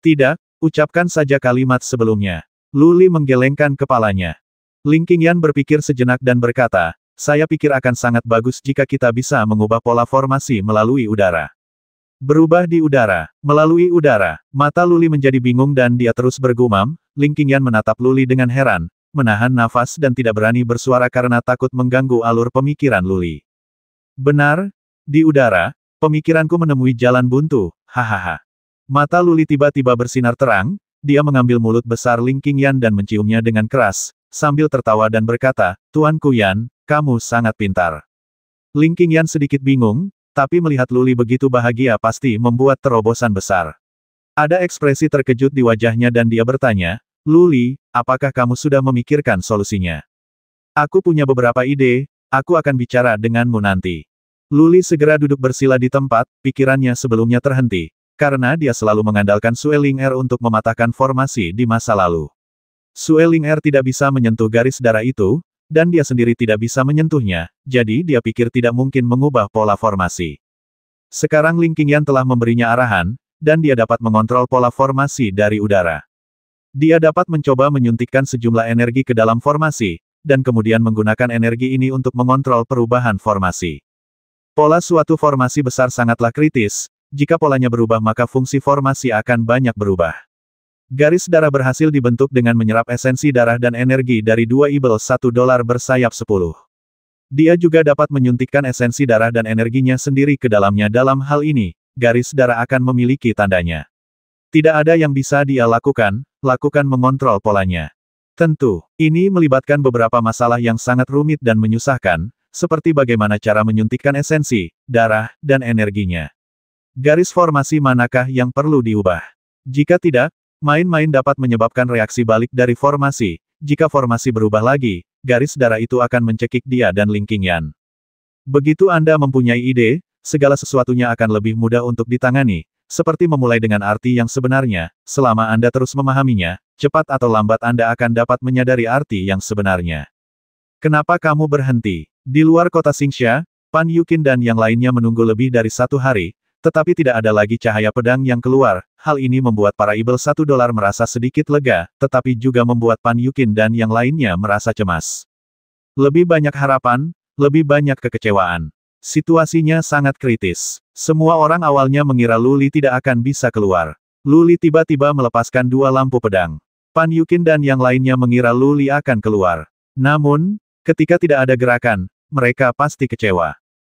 Tidak, ucapkan saja kalimat sebelumnya. Luli menggelengkan kepalanya. Lingking Yan berpikir sejenak dan berkata, saya pikir akan sangat bagus jika kita bisa mengubah pola formasi melalui udara. Berubah di udara, melalui udara, mata Luli menjadi bingung dan dia terus bergumam, Ling Qingyan menatap Luli dengan heran, menahan nafas dan tidak berani bersuara karena takut mengganggu alur pemikiran Luli. Benar, di udara, pemikiranku menemui jalan buntu, hahaha. Mata Luli tiba-tiba bersinar terang, dia mengambil mulut besar Ling Qingyan dan menciumnya dengan keras, sambil tertawa dan berkata, Tuan Kuyan, kamu sangat pintar. Ling Qingyan sedikit bingung, tapi melihat Luli begitu bahagia pasti membuat terobosan besar. Ada ekspresi terkejut di wajahnya dan dia bertanya, Luli, apakah kamu sudah memikirkan solusinya? Aku punya beberapa ide, aku akan bicara denganmu nanti. Luli segera duduk bersila di tempat, pikirannya sebelumnya terhenti, karena dia selalu mengandalkan Sueling Air er untuk mematahkan formasi di masa lalu. Sueling Air er tidak bisa menyentuh garis darah itu, dan dia sendiri tidak bisa menyentuhnya, jadi dia pikir tidak mungkin mengubah pola formasi. Sekarang Ling Qingyan telah memberinya arahan, dan dia dapat mengontrol pola formasi dari udara. Dia dapat mencoba menyuntikkan sejumlah energi ke dalam formasi, dan kemudian menggunakan energi ini untuk mengontrol perubahan formasi. Pola suatu formasi besar sangatlah kritis, jika polanya berubah maka fungsi formasi akan banyak berubah. Garis darah berhasil dibentuk dengan menyerap esensi darah dan energi dari dua ibel satu dolar bersayap sepuluh. Dia juga dapat menyuntikkan esensi darah dan energinya sendiri ke dalamnya dalam hal ini, garis darah akan memiliki tandanya. Tidak ada yang bisa dia lakukan, lakukan mengontrol polanya. Tentu, ini melibatkan beberapa masalah yang sangat rumit dan menyusahkan, seperti bagaimana cara menyuntikkan esensi, darah, dan energinya. Garis formasi manakah yang perlu diubah? Jika tidak, Main-main dapat menyebabkan reaksi balik dari formasi, jika formasi berubah lagi, garis darah itu akan mencekik dia dan Ling Qingyan. Begitu Anda mempunyai ide, segala sesuatunya akan lebih mudah untuk ditangani, seperti memulai dengan arti yang sebenarnya, selama Anda terus memahaminya, cepat atau lambat Anda akan dapat menyadari arti yang sebenarnya. Kenapa kamu berhenti? Di luar kota Xingxia, Pan Yukin dan yang lainnya menunggu lebih dari satu hari, tetapi tidak ada lagi cahaya pedang yang keluar, hal ini membuat para ibel satu dolar merasa sedikit lega, tetapi juga membuat Pan Yukin dan yang lainnya merasa cemas. Lebih banyak harapan, lebih banyak kekecewaan. Situasinya sangat kritis. Semua orang awalnya mengira Luli tidak akan bisa keluar. Luli tiba-tiba melepaskan dua lampu pedang. Pan Yukin dan yang lainnya mengira Luli akan keluar. Namun, ketika tidak ada gerakan, mereka pasti kecewa.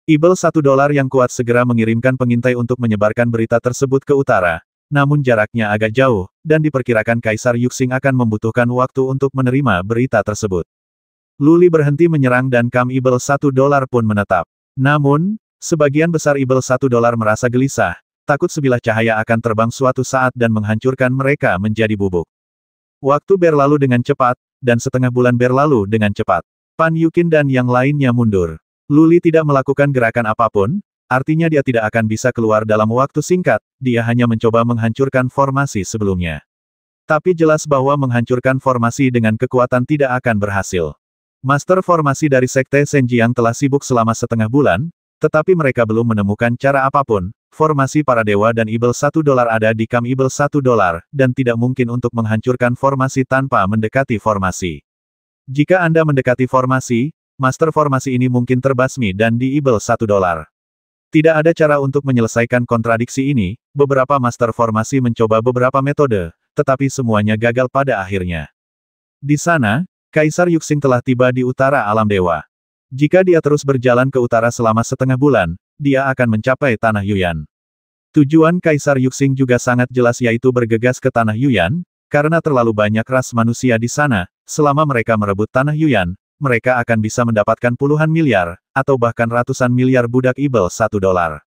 Ibel satu dolar yang kuat segera mengirimkan pengintai untuk menyebarkan berita tersebut ke utara, namun jaraknya agak jauh, dan diperkirakan Kaisar Yuxing akan membutuhkan waktu untuk menerima berita tersebut. Luli berhenti menyerang dan Kam Ibel satu dolar pun menetap. Namun, sebagian besar Ibel satu dolar merasa gelisah, takut sebilah cahaya akan terbang suatu saat dan menghancurkan mereka menjadi bubuk. Waktu berlalu dengan cepat, dan setengah bulan berlalu dengan cepat. Pan Yukin dan yang lainnya mundur. Luli tidak melakukan gerakan apapun, artinya dia tidak akan bisa keluar dalam waktu singkat, dia hanya mencoba menghancurkan formasi sebelumnya. Tapi jelas bahwa menghancurkan formasi dengan kekuatan tidak akan berhasil. Master formasi dari Sekte Senjiang telah sibuk selama setengah bulan, tetapi mereka belum menemukan cara apapun, formasi para dewa dan Ibel satu dolar ada di Kam Ibel satu dolar, dan tidak mungkin untuk menghancurkan formasi tanpa mendekati formasi. Jika Anda mendekati formasi, master formasi ini mungkin terbasmi dan diibel satu dolar. Tidak ada cara untuk menyelesaikan kontradiksi ini, beberapa master formasi mencoba beberapa metode, tetapi semuanya gagal pada akhirnya. Di sana, Kaisar Yuxing telah tiba di utara alam dewa. Jika dia terus berjalan ke utara selama setengah bulan, dia akan mencapai Tanah Yuyan. Tujuan Kaisar Yuxing juga sangat jelas yaitu bergegas ke Tanah Yuyan, karena terlalu banyak ras manusia di sana, selama mereka merebut Tanah Yuyan, mereka akan bisa mendapatkan puluhan miliar, atau bahkan ratusan miliar budak ibel satu dolar.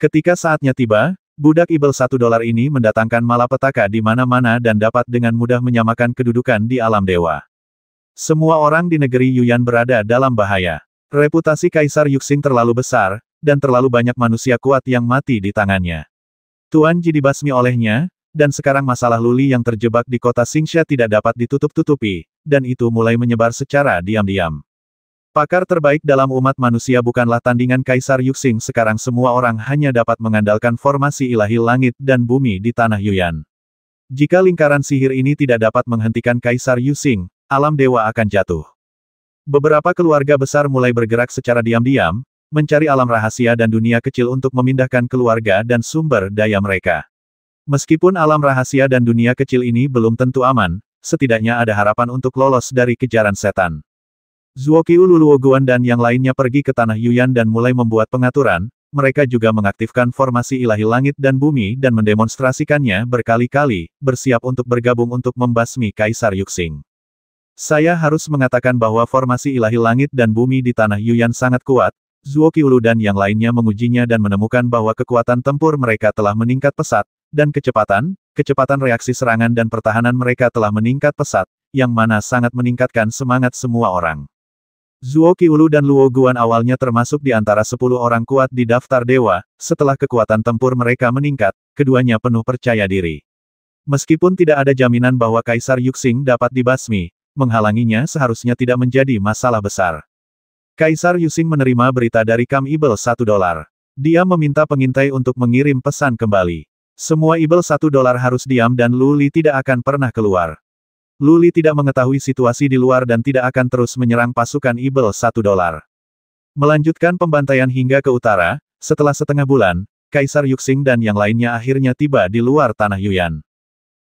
Ketika saatnya tiba, budak ibel satu dolar ini mendatangkan malapetaka di mana-mana dan dapat dengan mudah menyamakan kedudukan di alam dewa. Semua orang di negeri Yuyan berada dalam bahaya. Reputasi Kaisar Yuxing terlalu besar, dan terlalu banyak manusia kuat yang mati di tangannya. Tuan Ji dibasmi olehnya, dan sekarang masalah Luli yang terjebak di kota Singsha tidak dapat ditutup-tutupi, dan itu mulai menyebar secara diam-diam. Pakar terbaik dalam umat manusia bukanlah tandingan Kaisar Yuxing sekarang semua orang hanya dapat mengandalkan formasi ilahi langit dan bumi di tanah Yuyan. Jika lingkaran sihir ini tidak dapat menghentikan Kaisar Yuxing, alam dewa akan jatuh. Beberapa keluarga besar mulai bergerak secara diam-diam, mencari alam rahasia dan dunia kecil untuk memindahkan keluarga dan sumber daya mereka. Meskipun alam rahasia dan dunia kecil ini belum tentu aman, setidaknya ada harapan untuk lolos dari kejaran setan. Zuokiu Luluoguan dan yang lainnya pergi ke tanah Yuyan dan mulai membuat pengaturan, mereka juga mengaktifkan formasi ilahi langit dan bumi dan mendemonstrasikannya berkali-kali, bersiap untuk bergabung untuk membasmi Kaisar Yuxing. Saya harus mengatakan bahwa formasi ilahi langit dan bumi di tanah Yuyan sangat kuat, Zuo Qiulu dan yang lainnya mengujinya dan menemukan bahwa kekuatan tempur mereka telah meningkat pesat, dan kecepatan, kecepatan reaksi serangan dan pertahanan mereka telah meningkat pesat, yang mana sangat meningkatkan semangat semua orang. Zuo Qiulu dan Luo Guan awalnya termasuk di antara sepuluh orang kuat di daftar dewa, setelah kekuatan tempur mereka meningkat, keduanya penuh percaya diri. Meskipun tidak ada jaminan bahwa Kaisar Yuxing dapat dibasmi, menghalanginya seharusnya tidak menjadi masalah besar. Kaisar Yuxing menerima berita dari Kam Ibel satu dolar. Dia meminta pengintai untuk mengirim pesan kembali. Semua ibel satu dolar harus diam dan Luli tidak akan pernah keluar. Luli tidak mengetahui situasi di luar dan tidak akan terus menyerang pasukan ibel satu dolar. Melanjutkan pembantaian hingga ke utara, setelah setengah bulan, Kaisar Yuxing dan yang lainnya akhirnya tiba di luar tanah Yuyan.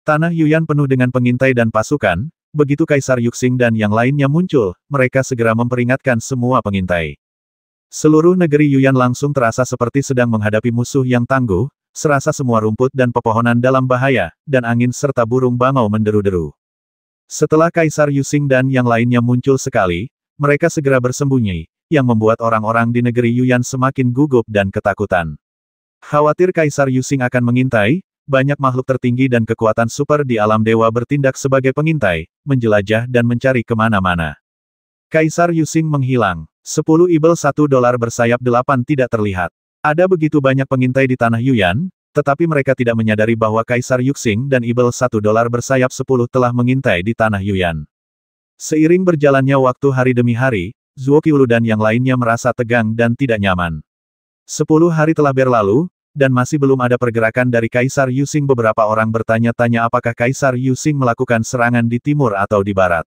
Tanah Yuyan penuh dengan pengintai dan pasukan, Begitu Kaisar Yuxing dan yang lainnya muncul, mereka segera memperingatkan semua pengintai. Seluruh negeri Yuyan langsung terasa seperti sedang menghadapi musuh yang tangguh, serasa semua rumput dan pepohonan dalam bahaya, dan angin serta burung bangau menderu-deru. Setelah Kaisar Yusing dan yang lainnya muncul sekali, mereka segera bersembunyi, yang membuat orang-orang di negeri Yuyan semakin gugup dan ketakutan. Khawatir Kaisar Yusing akan mengintai, banyak makhluk tertinggi dan kekuatan super di alam dewa bertindak sebagai pengintai, menjelajah dan mencari kemana-mana. Kaisar Yusing menghilang. Sepuluh ibel satu dolar bersayap delapan tidak terlihat. Ada begitu banyak pengintai di tanah Yuyan, tetapi mereka tidak menyadari bahwa Kaisar Yuxing dan Ibel satu dolar bersayap sepuluh telah mengintai di tanah Yuyan. Seiring berjalannya waktu hari demi hari, Zuo Qiulu dan yang lainnya merasa tegang dan tidak nyaman. Sepuluh hari telah berlalu, dan masih belum ada pergerakan dari Kaisar Yuxing beberapa orang bertanya-tanya apakah Kaisar Yuxing melakukan serangan di timur atau di barat.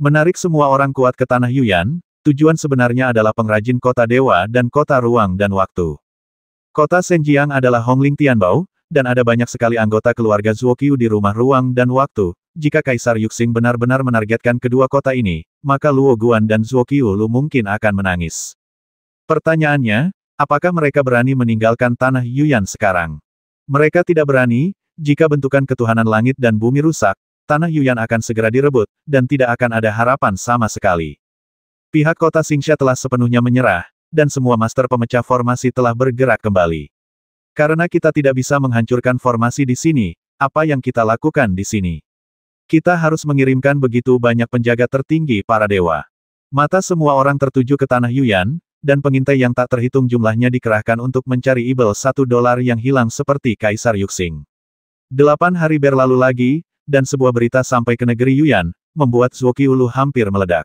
Menarik semua orang kuat ke tanah Yuyan, Tujuan sebenarnya adalah pengrajin kota dewa dan kota ruang dan waktu. Kota Senjiang adalah Hongling Tianbao, dan ada banyak sekali anggota keluarga Zuokyu di rumah ruang dan waktu. Jika Kaisar Yuxing benar-benar menargetkan kedua kota ini, maka Luo Guan dan Zuokyu Lu mungkin akan menangis. Pertanyaannya, apakah mereka berani meninggalkan tanah Yuyan sekarang? Mereka tidak berani, jika bentukan ketuhanan langit dan bumi rusak, tanah Yuyan akan segera direbut, dan tidak akan ada harapan sama sekali. Pihak kota Singsha telah sepenuhnya menyerah, dan semua master pemecah formasi telah bergerak kembali. Karena kita tidak bisa menghancurkan formasi di sini, apa yang kita lakukan di sini? Kita harus mengirimkan begitu banyak penjaga tertinggi para dewa. Mata semua orang tertuju ke tanah Yuyan, dan pengintai yang tak terhitung jumlahnya dikerahkan untuk mencari ibel satu dolar yang hilang seperti Kaisar Yuxing. Delapan hari berlalu lagi, dan sebuah berita sampai ke negeri Yuyan, membuat Zuo Ulu hampir meledak.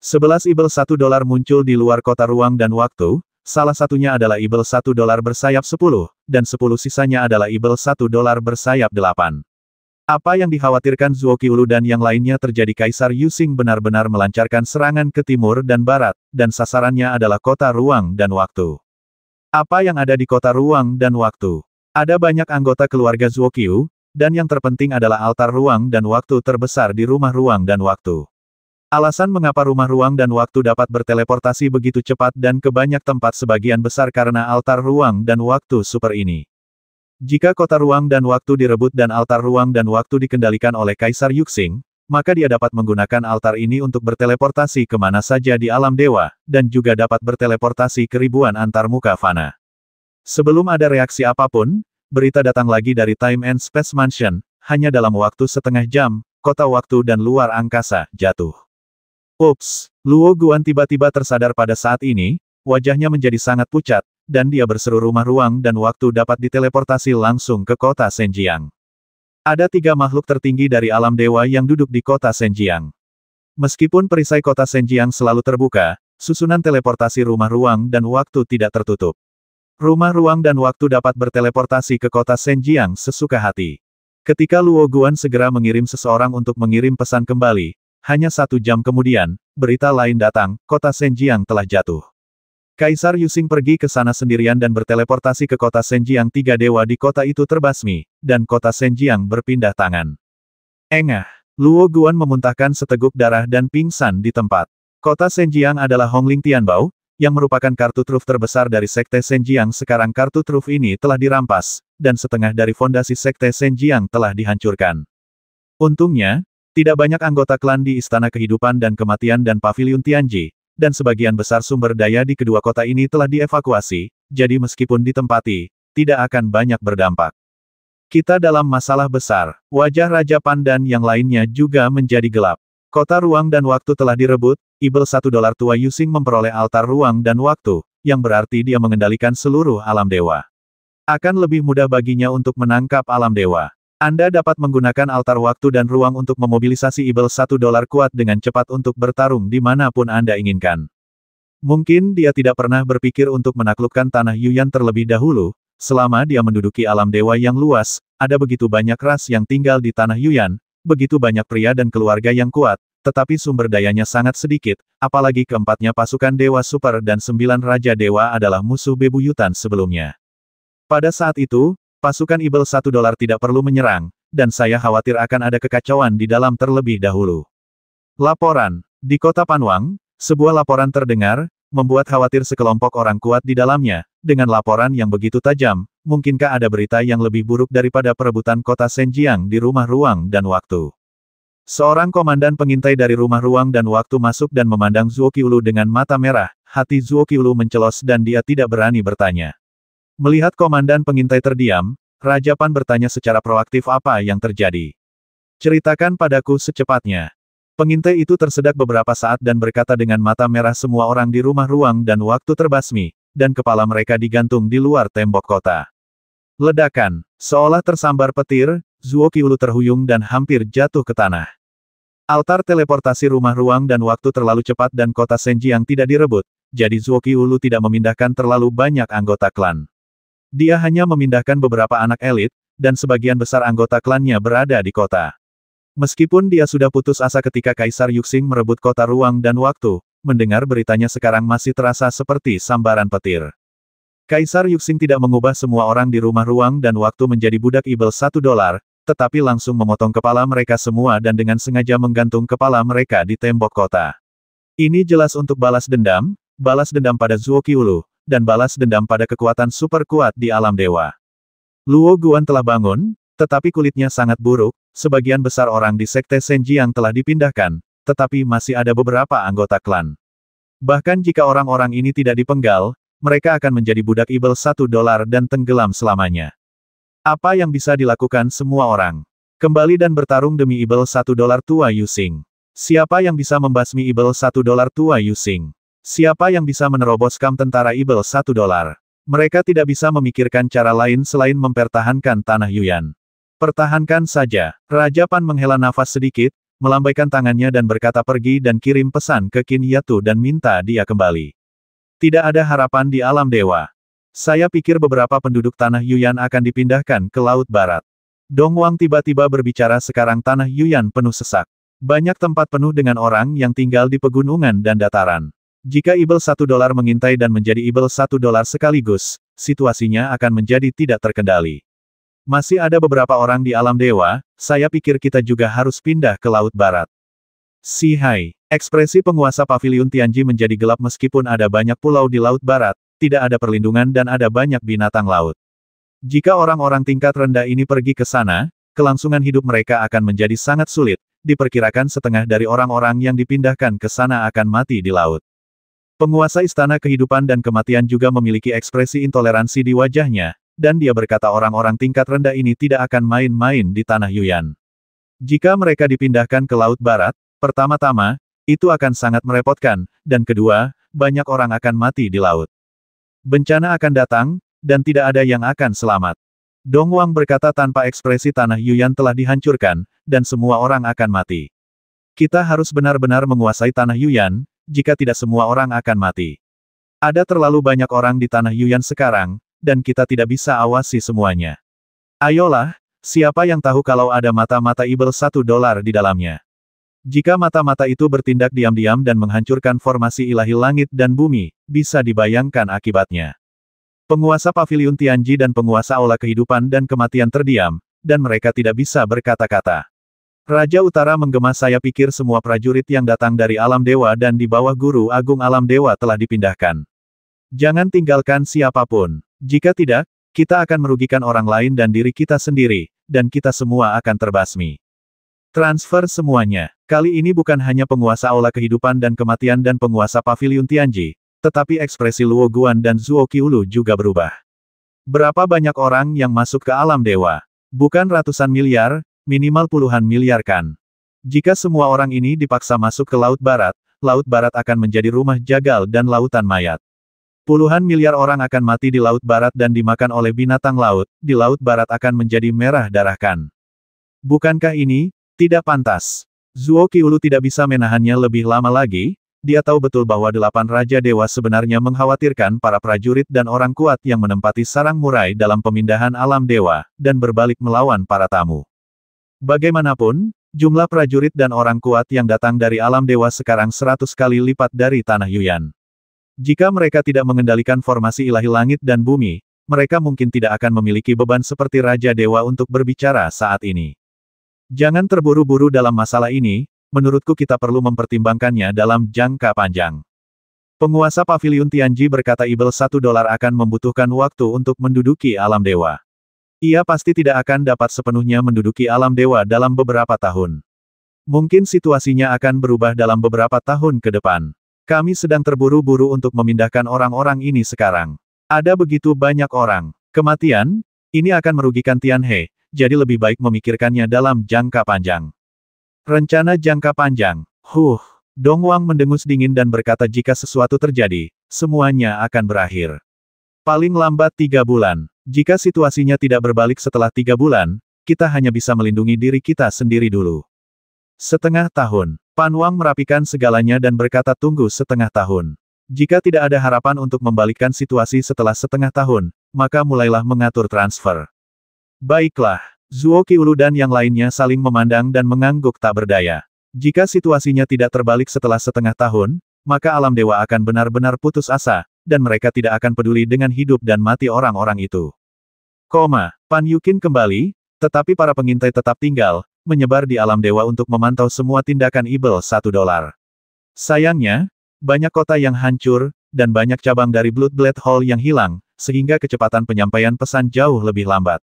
Sebelas ibel satu dolar muncul di luar kota ruang dan waktu, salah satunya adalah ibel satu dolar bersayap sepuluh, dan sepuluh sisanya adalah ibel satu dolar bersayap delapan. Apa yang dikhawatirkan Zuo Qiulu dan yang lainnya terjadi Kaisar Yuxing benar-benar melancarkan serangan ke timur dan barat, dan sasarannya adalah kota ruang dan waktu. Apa yang ada di kota ruang dan waktu? Ada banyak anggota keluarga Zuo Qiu, dan yang terpenting adalah altar ruang dan waktu terbesar di rumah ruang dan waktu. Alasan mengapa rumah ruang dan waktu dapat berteleportasi begitu cepat dan ke banyak tempat sebagian besar karena altar ruang dan waktu super ini. Jika kota ruang dan waktu direbut dan altar ruang dan waktu dikendalikan oleh Kaisar Yuxing, maka dia dapat menggunakan altar ini untuk berteleportasi ke mana saja di alam dewa, dan juga dapat berteleportasi ke ribuan antar muka fana. Sebelum ada reaksi apapun, berita datang lagi dari Time and Space Mansion, hanya dalam waktu setengah jam, kota waktu dan luar angkasa jatuh. Ups, Luo Guan tiba-tiba tersadar pada saat ini, wajahnya menjadi sangat pucat, dan dia berseru rumah ruang dan waktu dapat diteleportasi langsung ke kota Senjiang. Ada tiga makhluk tertinggi dari alam dewa yang duduk di kota Senjiang. Meskipun perisai kota Senjiang selalu terbuka, susunan teleportasi rumah ruang dan waktu tidak tertutup. Rumah ruang dan waktu dapat berteleportasi ke kota Senjiang sesuka hati. Ketika Luo Guan segera mengirim seseorang untuk mengirim pesan kembali, hanya satu jam kemudian, berita lain datang, kota Senjiang telah jatuh. Kaisar Yusing pergi ke sana sendirian dan berteleportasi ke kota Senjiang tiga dewa di kota itu terbasmi, dan kota Senjiang berpindah tangan. Engah, Luo Guan memuntahkan seteguk darah dan pingsan di tempat. Kota Senjiang adalah Hongling Tianbao, yang merupakan kartu truf terbesar dari Sekte Senjiang sekarang kartu truf ini telah dirampas, dan setengah dari fondasi Sekte Senjiang telah dihancurkan. Untungnya, tidak banyak anggota klan di Istana Kehidupan dan Kematian dan Paviliun Tianji, dan sebagian besar sumber daya di kedua kota ini telah dievakuasi, jadi meskipun ditempati, tidak akan banyak berdampak. Kita dalam masalah besar, wajah Raja Pandan yang lainnya juga menjadi gelap. Kota ruang dan waktu telah direbut, Ibel satu dolar tua Yusing memperoleh altar ruang dan waktu, yang berarti dia mengendalikan seluruh alam dewa. Akan lebih mudah baginya untuk menangkap alam dewa. Anda dapat menggunakan altar waktu dan ruang untuk memobilisasi Ibel satu dolar kuat dengan cepat untuk bertarung di pun Anda inginkan. Mungkin dia tidak pernah berpikir untuk menaklukkan tanah Yuyan terlebih dahulu, selama dia menduduki alam dewa yang luas, ada begitu banyak ras yang tinggal di tanah Yuyan, begitu banyak pria dan keluarga yang kuat, tetapi sumber dayanya sangat sedikit, apalagi keempatnya pasukan Dewa Super dan sembilan Raja Dewa adalah musuh bebuyutan sebelumnya. Pada saat itu, Pasukan Ibel satu dolar tidak perlu menyerang, dan saya khawatir akan ada kekacauan di dalam terlebih dahulu. Laporan. Di kota Panwang, sebuah laporan terdengar, membuat khawatir sekelompok orang kuat di dalamnya, dengan laporan yang begitu tajam, mungkinkah ada berita yang lebih buruk daripada perebutan kota Senjiang di rumah ruang dan waktu. Seorang komandan pengintai dari rumah ruang dan waktu masuk dan memandang Zuo Qiulu dengan mata merah, hati Zuo Qiulu mencelos dan dia tidak berani bertanya. Melihat komandan pengintai terdiam, Raja Pan bertanya secara proaktif apa yang terjadi. Ceritakan padaku secepatnya. Pengintai itu tersedak beberapa saat dan berkata dengan mata merah semua orang di rumah ruang dan waktu terbasmi, dan kepala mereka digantung di luar tembok kota. Ledakan, seolah tersambar petir, Zuo Qiulu terhuyung dan hampir jatuh ke tanah. Altar teleportasi rumah ruang dan waktu terlalu cepat dan kota Senji yang tidak direbut, jadi Zuo Qiulu tidak memindahkan terlalu banyak anggota klan. Dia hanya memindahkan beberapa anak elit, dan sebagian besar anggota klannya berada di kota. Meskipun dia sudah putus asa ketika Kaisar Yuxing merebut kota ruang dan waktu, mendengar beritanya sekarang masih terasa seperti sambaran petir. Kaisar Yuxing tidak mengubah semua orang di rumah ruang dan waktu menjadi budak ibel satu dolar, tetapi langsung memotong kepala mereka semua dan dengan sengaja menggantung kepala mereka di tembok kota. Ini jelas untuk balas dendam, balas dendam pada Zuo Qiulu, dan balas dendam pada kekuatan super kuat di alam dewa. Luo Guan telah bangun, tetapi kulitnya sangat buruk, sebagian besar orang di Sekte Senji yang telah dipindahkan, tetapi masih ada beberapa anggota klan. Bahkan jika orang-orang ini tidak dipenggal, mereka akan menjadi budak ibel satu dolar dan tenggelam selamanya. Apa yang bisa dilakukan semua orang? Kembali dan bertarung demi ibel satu dolar tua Yusing. Siapa yang bisa membasmi ibel satu dolar tua Yusing? Siapa yang bisa menerobos kam tentara Ibel satu dolar? Mereka tidak bisa memikirkan cara lain selain mempertahankan tanah Yuan. Pertahankan saja. Raja Pan menghela nafas sedikit, melambaikan tangannya dan berkata pergi dan kirim pesan ke Qin Yatu dan minta dia kembali. Tidak ada harapan di alam dewa. Saya pikir beberapa penduduk tanah Yuyan akan dipindahkan ke Laut Barat. Dong Wang tiba-tiba berbicara sekarang tanah Yuyan penuh sesak. Banyak tempat penuh dengan orang yang tinggal di pegunungan dan dataran. Jika Ibel satu dolar mengintai dan menjadi Ibel satu dolar sekaligus, situasinya akan menjadi tidak terkendali. Masih ada beberapa orang di alam dewa, saya pikir kita juga harus pindah ke Laut Barat. Si Hai, ekspresi penguasa paviliun Tianji menjadi gelap meskipun ada banyak pulau di Laut Barat, tidak ada perlindungan dan ada banyak binatang laut. Jika orang-orang tingkat rendah ini pergi ke sana, kelangsungan hidup mereka akan menjadi sangat sulit, diperkirakan setengah dari orang-orang yang dipindahkan ke sana akan mati di laut. Penguasa Istana Kehidupan dan Kematian juga memiliki ekspresi intoleransi di wajahnya, dan dia berkata orang-orang tingkat rendah ini tidak akan main-main di Tanah Yuyan. Jika mereka dipindahkan ke Laut Barat, pertama-tama, itu akan sangat merepotkan, dan kedua, banyak orang akan mati di laut. Bencana akan datang, dan tidak ada yang akan selamat. Dong Wang berkata tanpa ekspresi Tanah Yuyan telah dihancurkan, dan semua orang akan mati. Kita harus benar-benar menguasai Tanah Yuyan, jika tidak semua orang akan mati. Ada terlalu banyak orang di tanah Yuan sekarang, dan kita tidak bisa awasi semuanya. Ayolah, siapa yang tahu kalau ada mata-mata ibel satu dolar di dalamnya. Jika mata-mata itu bertindak diam-diam dan menghancurkan formasi ilahi langit dan bumi, bisa dibayangkan akibatnya. Penguasa pavilion Tianji dan penguasa aula kehidupan dan kematian terdiam, dan mereka tidak bisa berkata-kata. Raja Utara menggema saya pikir semua prajurit yang datang dari alam dewa dan di bawah guru agung alam dewa telah dipindahkan. Jangan tinggalkan siapapun. Jika tidak, kita akan merugikan orang lain dan diri kita sendiri, dan kita semua akan terbasmi. Transfer semuanya. Kali ini bukan hanya penguasa aula kehidupan dan kematian dan penguasa pavilion Tianji, tetapi ekspresi Luo Guan dan Zuo Qiulu juga berubah. Berapa banyak orang yang masuk ke alam dewa? Bukan ratusan miliar, Minimal puluhan miliar kan. Jika semua orang ini dipaksa masuk ke Laut Barat, Laut Barat akan menjadi rumah jagal dan lautan mayat. Puluhan miliar orang akan mati di Laut Barat dan dimakan oleh binatang laut, di Laut Barat akan menjadi merah darah kan. Bukankah ini, tidak pantas? Zuo Qiulu tidak bisa menahannya lebih lama lagi, dia tahu betul bahwa delapan Raja Dewa sebenarnya mengkhawatirkan para prajurit dan orang kuat yang menempati sarang murai dalam pemindahan alam dewa, dan berbalik melawan para tamu. Bagaimanapun, jumlah prajurit dan orang kuat yang datang dari alam dewa sekarang seratus kali lipat dari tanah Yuyan. Jika mereka tidak mengendalikan formasi ilahi langit dan bumi, mereka mungkin tidak akan memiliki beban seperti Raja Dewa untuk berbicara saat ini. Jangan terburu-buru dalam masalah ini, menurutku kita perlu mempertimbangkannya dalam jangka panjang. Penguasa Paviliun Tianji berkata Ibel satu dolar akan membutuhkan waktu untuk menduduki alam dewa. Ia pasti tidak akan dapat sepenuhnya menduduki alam dewa dalam beberapa tahun. Mungkin situasinya akan berubah dalam beberapa tahun ke depan. Kami sedang terburu-buru untuk memindahkan orang-orang ini sekarang. Ada begitu banyak orang. Kematian? Ini akan merugikan Tian He, jadi lebih baik memikirkannya dalam jangka panjang. Rencana jangka panjang. Huh. Dong Wang mendengus dingin dan berkata jika sesuatu terjadi, semuanya akan berakhir. Paling lambat tiga bulan. Jika situasinya tidak berbalik setelah tiga bulan, kita hanya bisa melindungi diri kita sendiri dulu. Setengah tahun, Pan Wang merapikan segalanya dan berkata tunggu setengah tahun. Jika tidak ada harapan untuk membalikkan situasi setelah setengah tahun, maka mulailah mengatur transfer. Baiklah, Zuo Qiulu dan yang lainnya saling memandang dan mengangguk tak berdaya. Jika situasinya tidak terbalik setelah setengah tahun, maka alam dewa akan benar-benar putus asa, dan mereka tidak akan peduli dengan hidup dan mati orang-orang itu. Koma, Pan Yukin kembali, tetapi para pengintai tetap tinggal, menyebar di alam dewa untuk memantau semua tindakan Ibel satu dolar. Sayangnya, banyak kota yang hancur, dan banyak cabang dari Blood Blade Hall yang hilang, sehingga kecepatan penyampaian pesan jauh lebih lambat.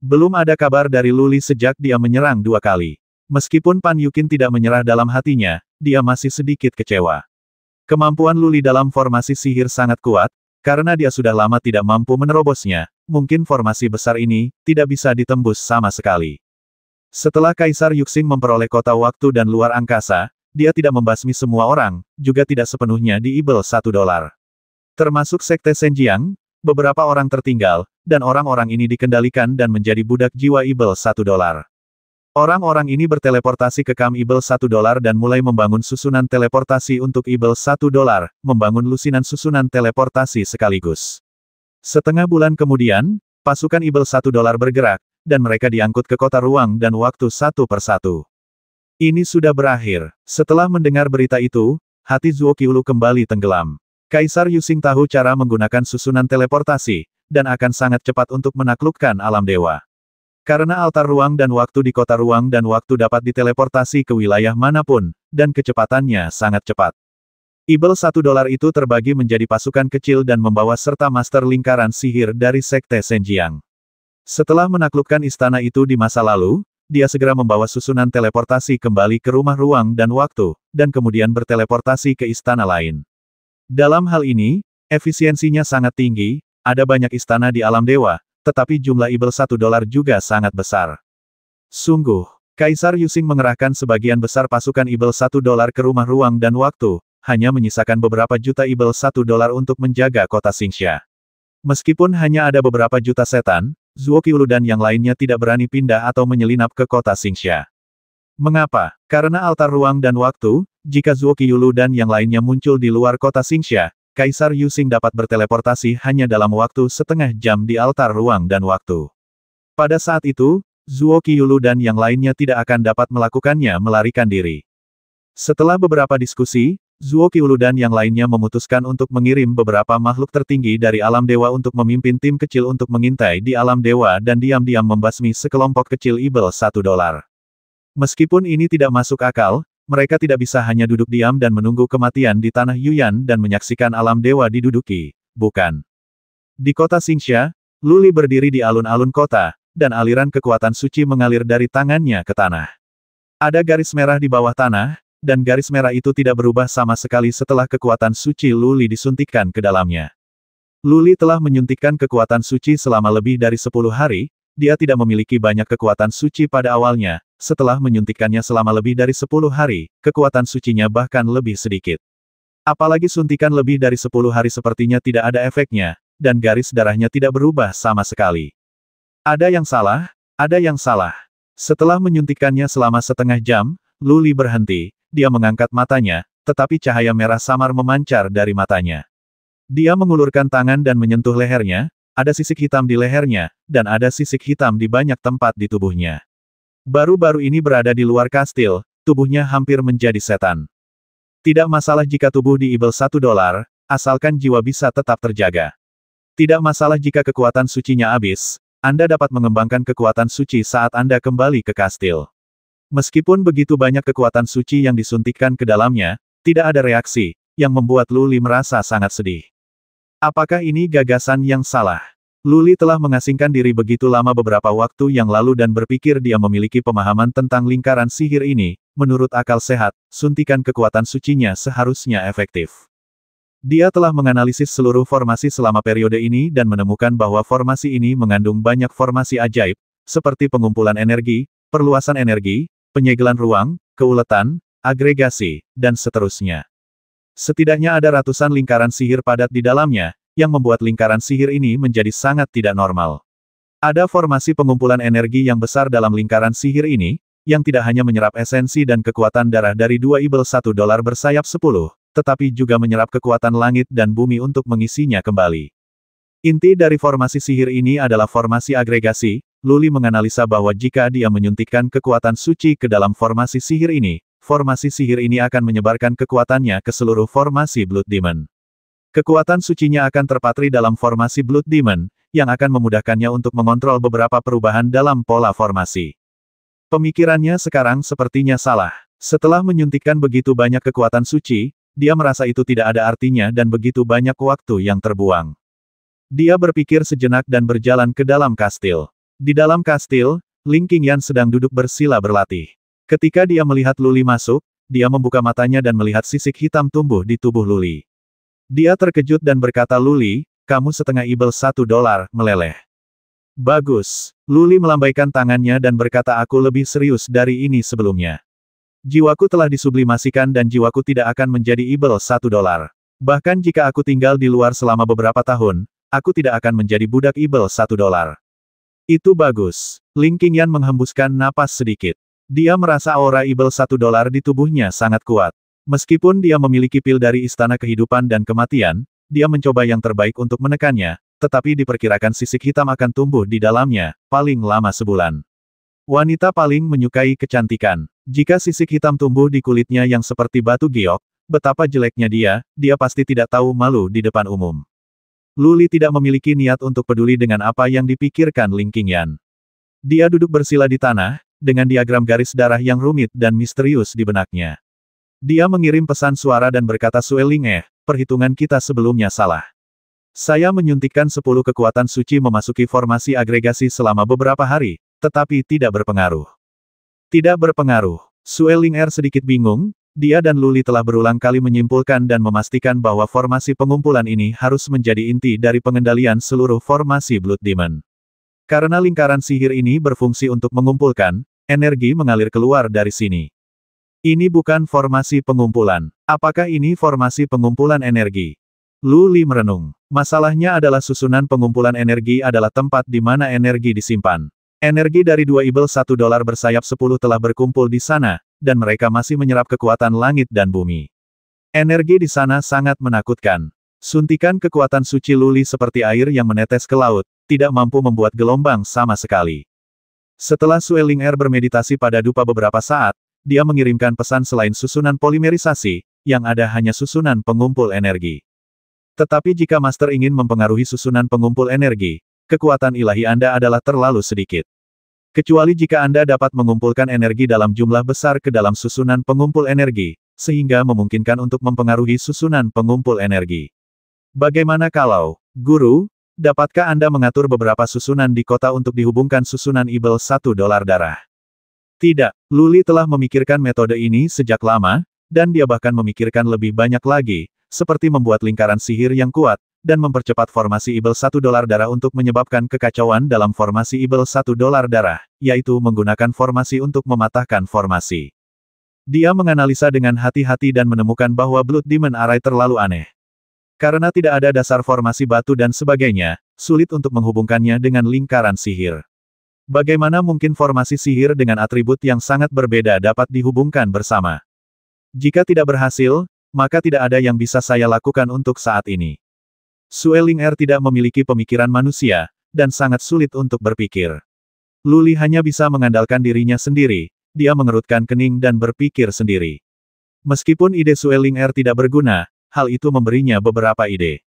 Belum ada kabar dari Luli sejak dia menyerang dua kali. Meskipun Pan Yukin tidak menyerah dalam hatinya, dia masih sedikit kecewa. Kemampuan Luli dalam formasi sihir sangat kuat, karena dia sudah lama tidak mampu menerobosnya, mungkin formasi besar ini, tidak bisa ditembus sama sekali. Setelah Kaisar Yuxing memperoleh kota waktu dan luar angkasa, dia tidak membasmi semua orang, juga tidak sepenuhnya di Ibel satu dolar. Termasuk Sekte Senjiang, beberapa orang tertinggal, dan orang-orang ini dikendalikan dan menjadi budak jiwa ibel satu dolar. Orang-orang ini berteleportasi ke Kam Ibel 1 dolar dan mulai membangun susunan teleportasi untuk Ibel 1 dolar, membangun lusinan susunan teleportasi sekaligus. Setengah bulan kemudian, pasukan Ibel 1 dolar bergerak, dan mereka diangkut ke kota ruang dan waktu satu persatu. Ini sudah berakhir. Setelah mendengar berita itu, hati Zuo Qiulu kembali tenggelam. Kaisar Yusing tahu cara menggunakan susunan teleportasi, dan akan sangat cepat untuk menaklukkan alam dewa. Karena altar ruang dan waktu di kota ruang dan waktu dapat diteleportasi ke wilayah manapun, dan kecepatannya sangat cepat. Ibel satu dolar itu terbagi menjadi pasukan kecil dan membawa serta master lingkaran sihir dari Sekte Senjiang. Setelah menaklukkan istana itu di masa lalu, dia segera membawa susunan teleportasi kembali ke rumah ruang dan waktu, dan kemudian berteleportasi ke istana lain. Dalam hal ini, efisiensinya sangat tinggi, ada banyak istana di alam dewa, tetapi jumlah ibel satu dolar juga sangat besar. Sungguh, Kaisar Yusing mengerahkan sebagian besar pasukan ibel satu dolar ke rumah ruang dan waktu, hanya menyisakan beberapa juta ibel satu dolar untuk menjaga kota Xingxia. Meskipun hanya ada beberapa juta setan, Zuo Qiulu dan yang lainnya tidak berani pindah atau menyelinap ke kota Xingxia. Mengapa? Karena altar ruang dan waktu, jika Zuo Qiulu dan yang lainnya muncul di luar kota Xingxia, Kaisar Yusing dapat berteleportasi hanya dalam waktu setengah jam di altar ruang dan waktu. Pada saat itu, Zuo Qiyulu dan yang lainnya tidak akan dapat melakukannya melarikan diri. Setelah beberapa diskusi, Zuo Qiyulu dan yang lainnya memutuskan untuk mengirim beberapa makhluk tertinggi dari alam dewa untuk memimpin tim kecil untuk mengintai di alam dewa dan diam-diam membasmi sekelompok kecil ibel satu dolar. Meskipun ini tidak masuk akal, mereka tidak bisa hanya duduk diam dan menunggu kematian di tanah Yuyan dan menyaksikan alam dewa diduduki, bukan. Di kota Xingxia, Luli berdiri di alun-alun kota, dan aliran kekuatan suci mengalir dari tangannya ke tanah. Ada garis merah di bawah tanah, dan garis merah itu tidak berubah sama sekali setelah kekuatan suci Luli disuntikkan ke dalamnya. Luli telah menyuntikkan kekuatan suci selama lebih dari 10 hari, dia tidak memiliki banyak kekuatan suci pada awalnya, setelah menyuntikkannya selama lebih dari 10 hari, kekuatan sucinya bahkan lebih sedikit. Apalagi suntikan lebih dari 10 hari sepertinya tidak ada efeknya, dan garis darahnya tidak berubah sama sekali. Ada yang salah, ada yang salah. Setelah menyuntikkannya selama setengah jam, Luli berhenti, dia mengangkat matanya, tetapi cahaya merah samar memancar dari matanya. Dia mengulurkan tangan dan menyentuh lehernya, ada sisik hitam di lehernya, dan ada sisik hitam di banyak tempat di tubuhnya. Baru-baru ini berada di luar kastil, tubuhnya hampir menjadi setan. Tidak masalah jika tubuh di Ibel satu dolar, asalkan jiwa bisa tetap terjaga. Tidak masalah jika kekuatan sucinya habis, Anda dapat mengembangkan kekuatan suci saat Anda kembali ke kastil. Meskipun begitu banyak kekuatan suci yang disuntikkan ke dalamnya, tidak ada reaksi, yang membuat Luli merasa sangat sedih. Apakah ini gagasan yang salah? Luli telah mengasingkan diri begitu lama beberapa waktu yang lalu dan berpikir dia memiliki pemahaman tentang lingkaran sihir ini, menurut akal sehat, suntikan kekuatan sucinya seharusnya efektif. Dia telah menganalisis seluruh formasi selama periode ini dan menemukan bahwa formasi ini mengandung banyak formasi ajaib, seperti pengumpulan energi, perluasan energi, penyegelan ruang, keuletan, agregasi, dan seterusnya. Setidaknya ada ratusan lingkaran sihir padat di dalamnya, yang membuat lingkaran sihir ini menjadi sangat tidak normal. Ada formasi pengumpulan energi yang besar dalam lingkaran sihir ini, yang tidak hanya menyerap esensi dan kekuatan darah dari dua ibel satu dolar bersayap sepuluh, tetapi juga menyerap kekuatan langit dan bumi untuk mengisinya kembali. Inti dari formasi sihir ini adalah formasi agregasi, Luli menganalisa bahwa jika dia menyuntikkan kekuatan suci ke dalam formasi sihir ini, formasi sihir ini akan menyebarkan kekuatannya ke seluruh formasi Blood Demon. Kekuatan sucinya akan terpatri dalam formasi Blood Demon, yang akan memudahkannya untuk mengontrol beberapa perubahan dalam pola formasi. Pemikirannya sekarang sepertinya salah. Setelah menyuntikkan begitu banyak kekuatan suci, dia merasa itu tidak ada artinya dan begitu banyak waktu yang terbuang. Dia berpikir sejenak dan berjalan ke dalam kastil. Di dalam kastil, Ling Qingyan sedang duduk bersila berlatih. Ketika dia melihat Luli masuk, dia membuka matanya dan melihat sisik hitam tumbuh di tubuh Luli. Dia terkejut dan berkata Luli, kamu setengah ibel satu dolar, meleleh. Bagus. Luli melambaikan tangannya dan berkata aku lebih serius dari ini sebelumnya. Jiwaku telah disublimasikan dan jiwaku tidak akan menjadi ibel satu dolar. Bahkan jika aku tinggal di luar selama beberapa tahun, aku tidak akan menjadi budak ibel satu dolar. Itu bagus. Ling Qingyan menghembuskan napas sedikit. Dia merasa aura Ibel satu dolar di tubuhnya sangat kuat. Meskipun dia memiliki pil dari Istana Kehidupan dan Kematian, dia mencoba yang terbaik untuk menekannya, tetapi diperkirakan sisik hitam akan tumbuh di dalamnya, paling lama sebulan. Wanita paling menyukai kecantikan. Jika sisik hitam tumbuh di kulitnya yang seperti batu giok, betapa jeleknya dia, dia pasti tidak tahu malu di depan umum. Luli tidak memiliki niat untuk peduli dengan apa yang dipikirkan Ling Qingyan. Dia duduk bersila di tanah, dengan diagram garis darah yang rumit dan misterius di benaknya. Dia mengirim pesan suara dan berkata eh, perhitungan kita sebelumnya salah. Saya menyuntikkan sepuluh kekuatan suci memasuki formasi agregasi selama beberapa hari, tetapi tidak berpengaruh. Tidak berpengaruh. Sueling Er sedikit bingung, dia dan Luli telah berulang kali menyimpulkan dan memastikan bahwa formasi pengumpulan ini harus menjadi inti dari pengendalian seluruh formasi Blood Demon. Karena lingkaran sihir ini berfungsi untuk mengumpulkan, energi mengalir keluar dari sini. Ini bukan formasi pengumpulan. Apakah ini formasi pengumpulan energi? Lu Li merenung. Masalahnya adalah susunan pengumpulan energi adalah tempat di mana energi disimpan. Energi dari dua ibel satu dolar bersayap sepuluh telah berkumpul di sana, dan mereka masih menyerap kekuatan langit dan bumi. Energi di sana sangat menakutkan. Suntikan kekuatan suci Luli seperti air yang menetes ke laut, tidak mampu membuat gelombang sama sekali. Setelah Sueling Air er bermeditasi pada dupa beberapa saat, dia mengirimkan pesan selain susunan polimerisasi, yang ada hanya susunan pengumpul energi. Tetapi jika Master ingin mempengaruhi susunan pengumpul energi, kekuatan ilahi Anda adalah terlalu sedikit. Kecuali jika Anda dapat mengumpulkan energi dalam jumlah besar ke dalam susunan pengumpul energi, sehingga memungkinkan untuk mempengaruhi susunan pengumpul energi. Bagaimana kalau, Guru, Dapatkah Anda mengatur beberapa susunan di kota untuk dihubungkan susunan Ibel satu dolar darah? Tidak, Luli telah memikirkan metode ini sejak lama, dan dia bahkan memikirkan lebih banyak lagi, seperti membuat lingkaran sihir yang kuat, dan mempercepat formasi Ibel satu dolar darah untuk menyebabkan kekacauan dalam formasi Ibel satu dolar darah, yaitu menggunakan formasi untuk mematahkan formasi. Dia menganalisa dengan hati-hati dan menemukan bahwa Blood Demon Array terlalu aneh. Karena tidak ada dasar formasi batu dan sebagainya, sulit untuk menghubungkannya dengan lingkaran sihir. Bagaimana mungkin formasi sihir dengan atribut yang sangat berbeda dapat dihubungkan bersama? Jika tidak berhasil, maka tidak ada yang bisa saya lakukan untuk saat ini. Sueling Er tidak memiliki pemikiran manusia, dan sangat sulit untuk berpikir. Luli hanya bisa mengandalkan dirinya sendiri, dia mengerutkan kening dan berpikir sendiri. Meskipun ide Sueling Er tidak berguna, hal itu memberinya beberapa ide.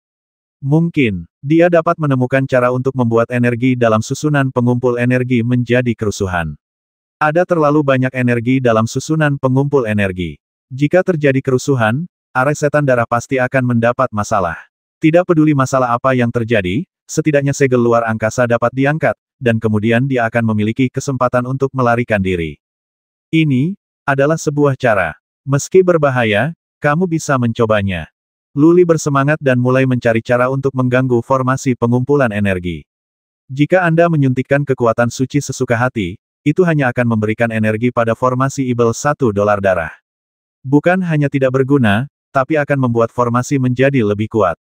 Mungkin, dia dapat menemukan cara untuk membuat energi dalam susunan pengumpul energi menjadi kerusuhan. Ada terlalu banyak energi dalam susunan pengumpul energi. Jika terjadi kerusuhan, arah setan darah pasti akan mendapat masalah. Tidak peduli masalah apa yang terjadi, setidaknya segel luar angkasa dapat diangkat, dan kemudian dia akan memiliki kesempatan untuk melarikan diri. Ini adalah sebuah cara. Meski berbahaya, kamu bisa mencobanya. Luli bersemangat dan mulai mencari cara untuk mengganggu formasi pengumpulan energi. Jika Anda menyuntikkan kekuatan suci sesuka hati, itu hanya akan memberikan energi pada formasi Ibel satu dolar darah. Bukan hanya tidak berguna, tapi akan membuat formasi menjadi lebih kuat.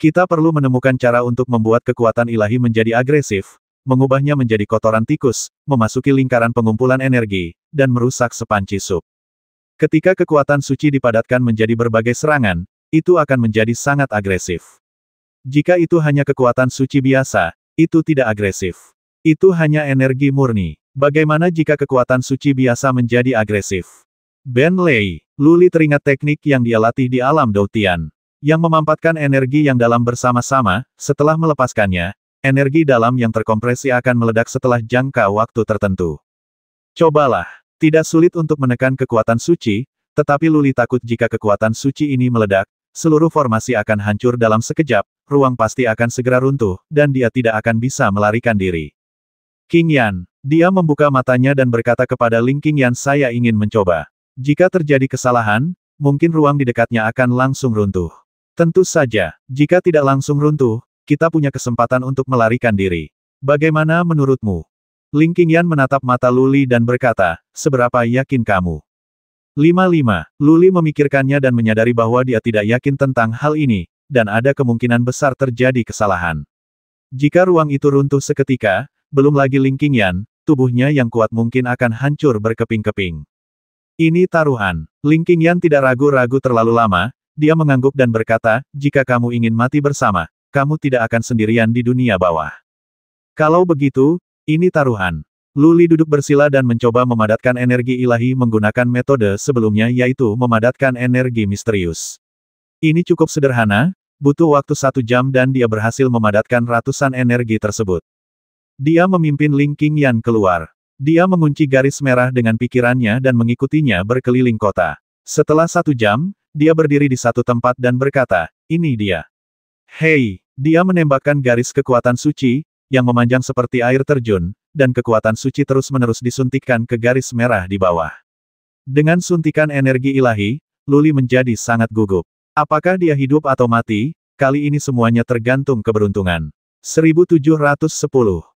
Kita perlu menemukan cara untuk membuat kekuatan ilahi menjadi agresif, mengubahnya menjadi kotoran tikus, memasuki lingkaran pengumpulan energi, dan merusak sepanci sup. Ketika kekuatan suci dipadatkan menjadi berbagai serangan, itu akan menjadi sangat agresif. Jika itu hanya kekuatan suci biasa, itu tidak agresif. Itu hanya energi murni. Bagaimana jika kekuatan suci biasa menjadi agresif? Ben Lei, Luli teringat teknik yang dia latih di alam Doutian. Yang memampatkan energi yang dalam bersama-sama, setelah melepaskannya, energi dalam yang terkompresi akan meledak setelah jangka waktu tertentu. Cobalah, tidak sulit untuk menekan kekuatan suci, tetapi Luli takut jika kekuatan suci ini meledak, Seluruh formasi akan hancur dalam sekejap, ruang pasti akan segera runtuh, dan dia tidak akan bisa melarikan diri. King Yan. Dia membuka matanya dan berkata kepada Ling King Yan saya ingin mencoba. Jika terjadi kesalahan, mungkin ruang di dekatnya akan langsung runtuh. Tentu saja, jika tidak langsung runtuh, kita punya kesempatan untuk melarikan diri. Bagaimana menurutmu? Ling Yan menatap mata Luli dan berkata, seberapa yakin kamu? 55. Luli memikirkannya dan menyadari bahwa dia tidak yakin tentang hal ini, dan ada kemungkinan besar terjadi kesalahan. Jika ruang itu runtuh seketika, belum lagi Ling Qingyan, tubuhnya yang kuat mungkin akan hancur berkeping-keping. Ini taruhan. Ling Qingyan tidak ragu-ragu terlalu lama, dia mengangguk dan berkata, jika kamu ingin mati bersama, kamu tidak akan sendirian di dunia bawah. Kalau begitu, ini taruhan. Luli duduk bersila dan mencoba memadatkan energi ilahi menggunakan metode sebelumnya yaitu memadatkan energi misterius. Ini cukup sederhana, butuh waktu satu jam dan dia berhasil memadatkan ratusan energi tersebut. Dia memimpin Ling Qingyan keluar. Dia mengunci garis merah dengan pikirannya dan mengikutinya berkeliling kota. Setelah satu jam, dia berdiri di satu tempat dan berkata, ini dia. Hei, dia menembakkan garis kekuatan suci, yang memanjang seperti air terjun, dan kekuatan suci terus-menerus disuntikkan ke garis merah di bawah. Dengan suntikan energi ilahi, Luli menjadi sangat gugup. Apakah dia hidup atau mati, kali ini semuanya tergantung keberuntungan. 1710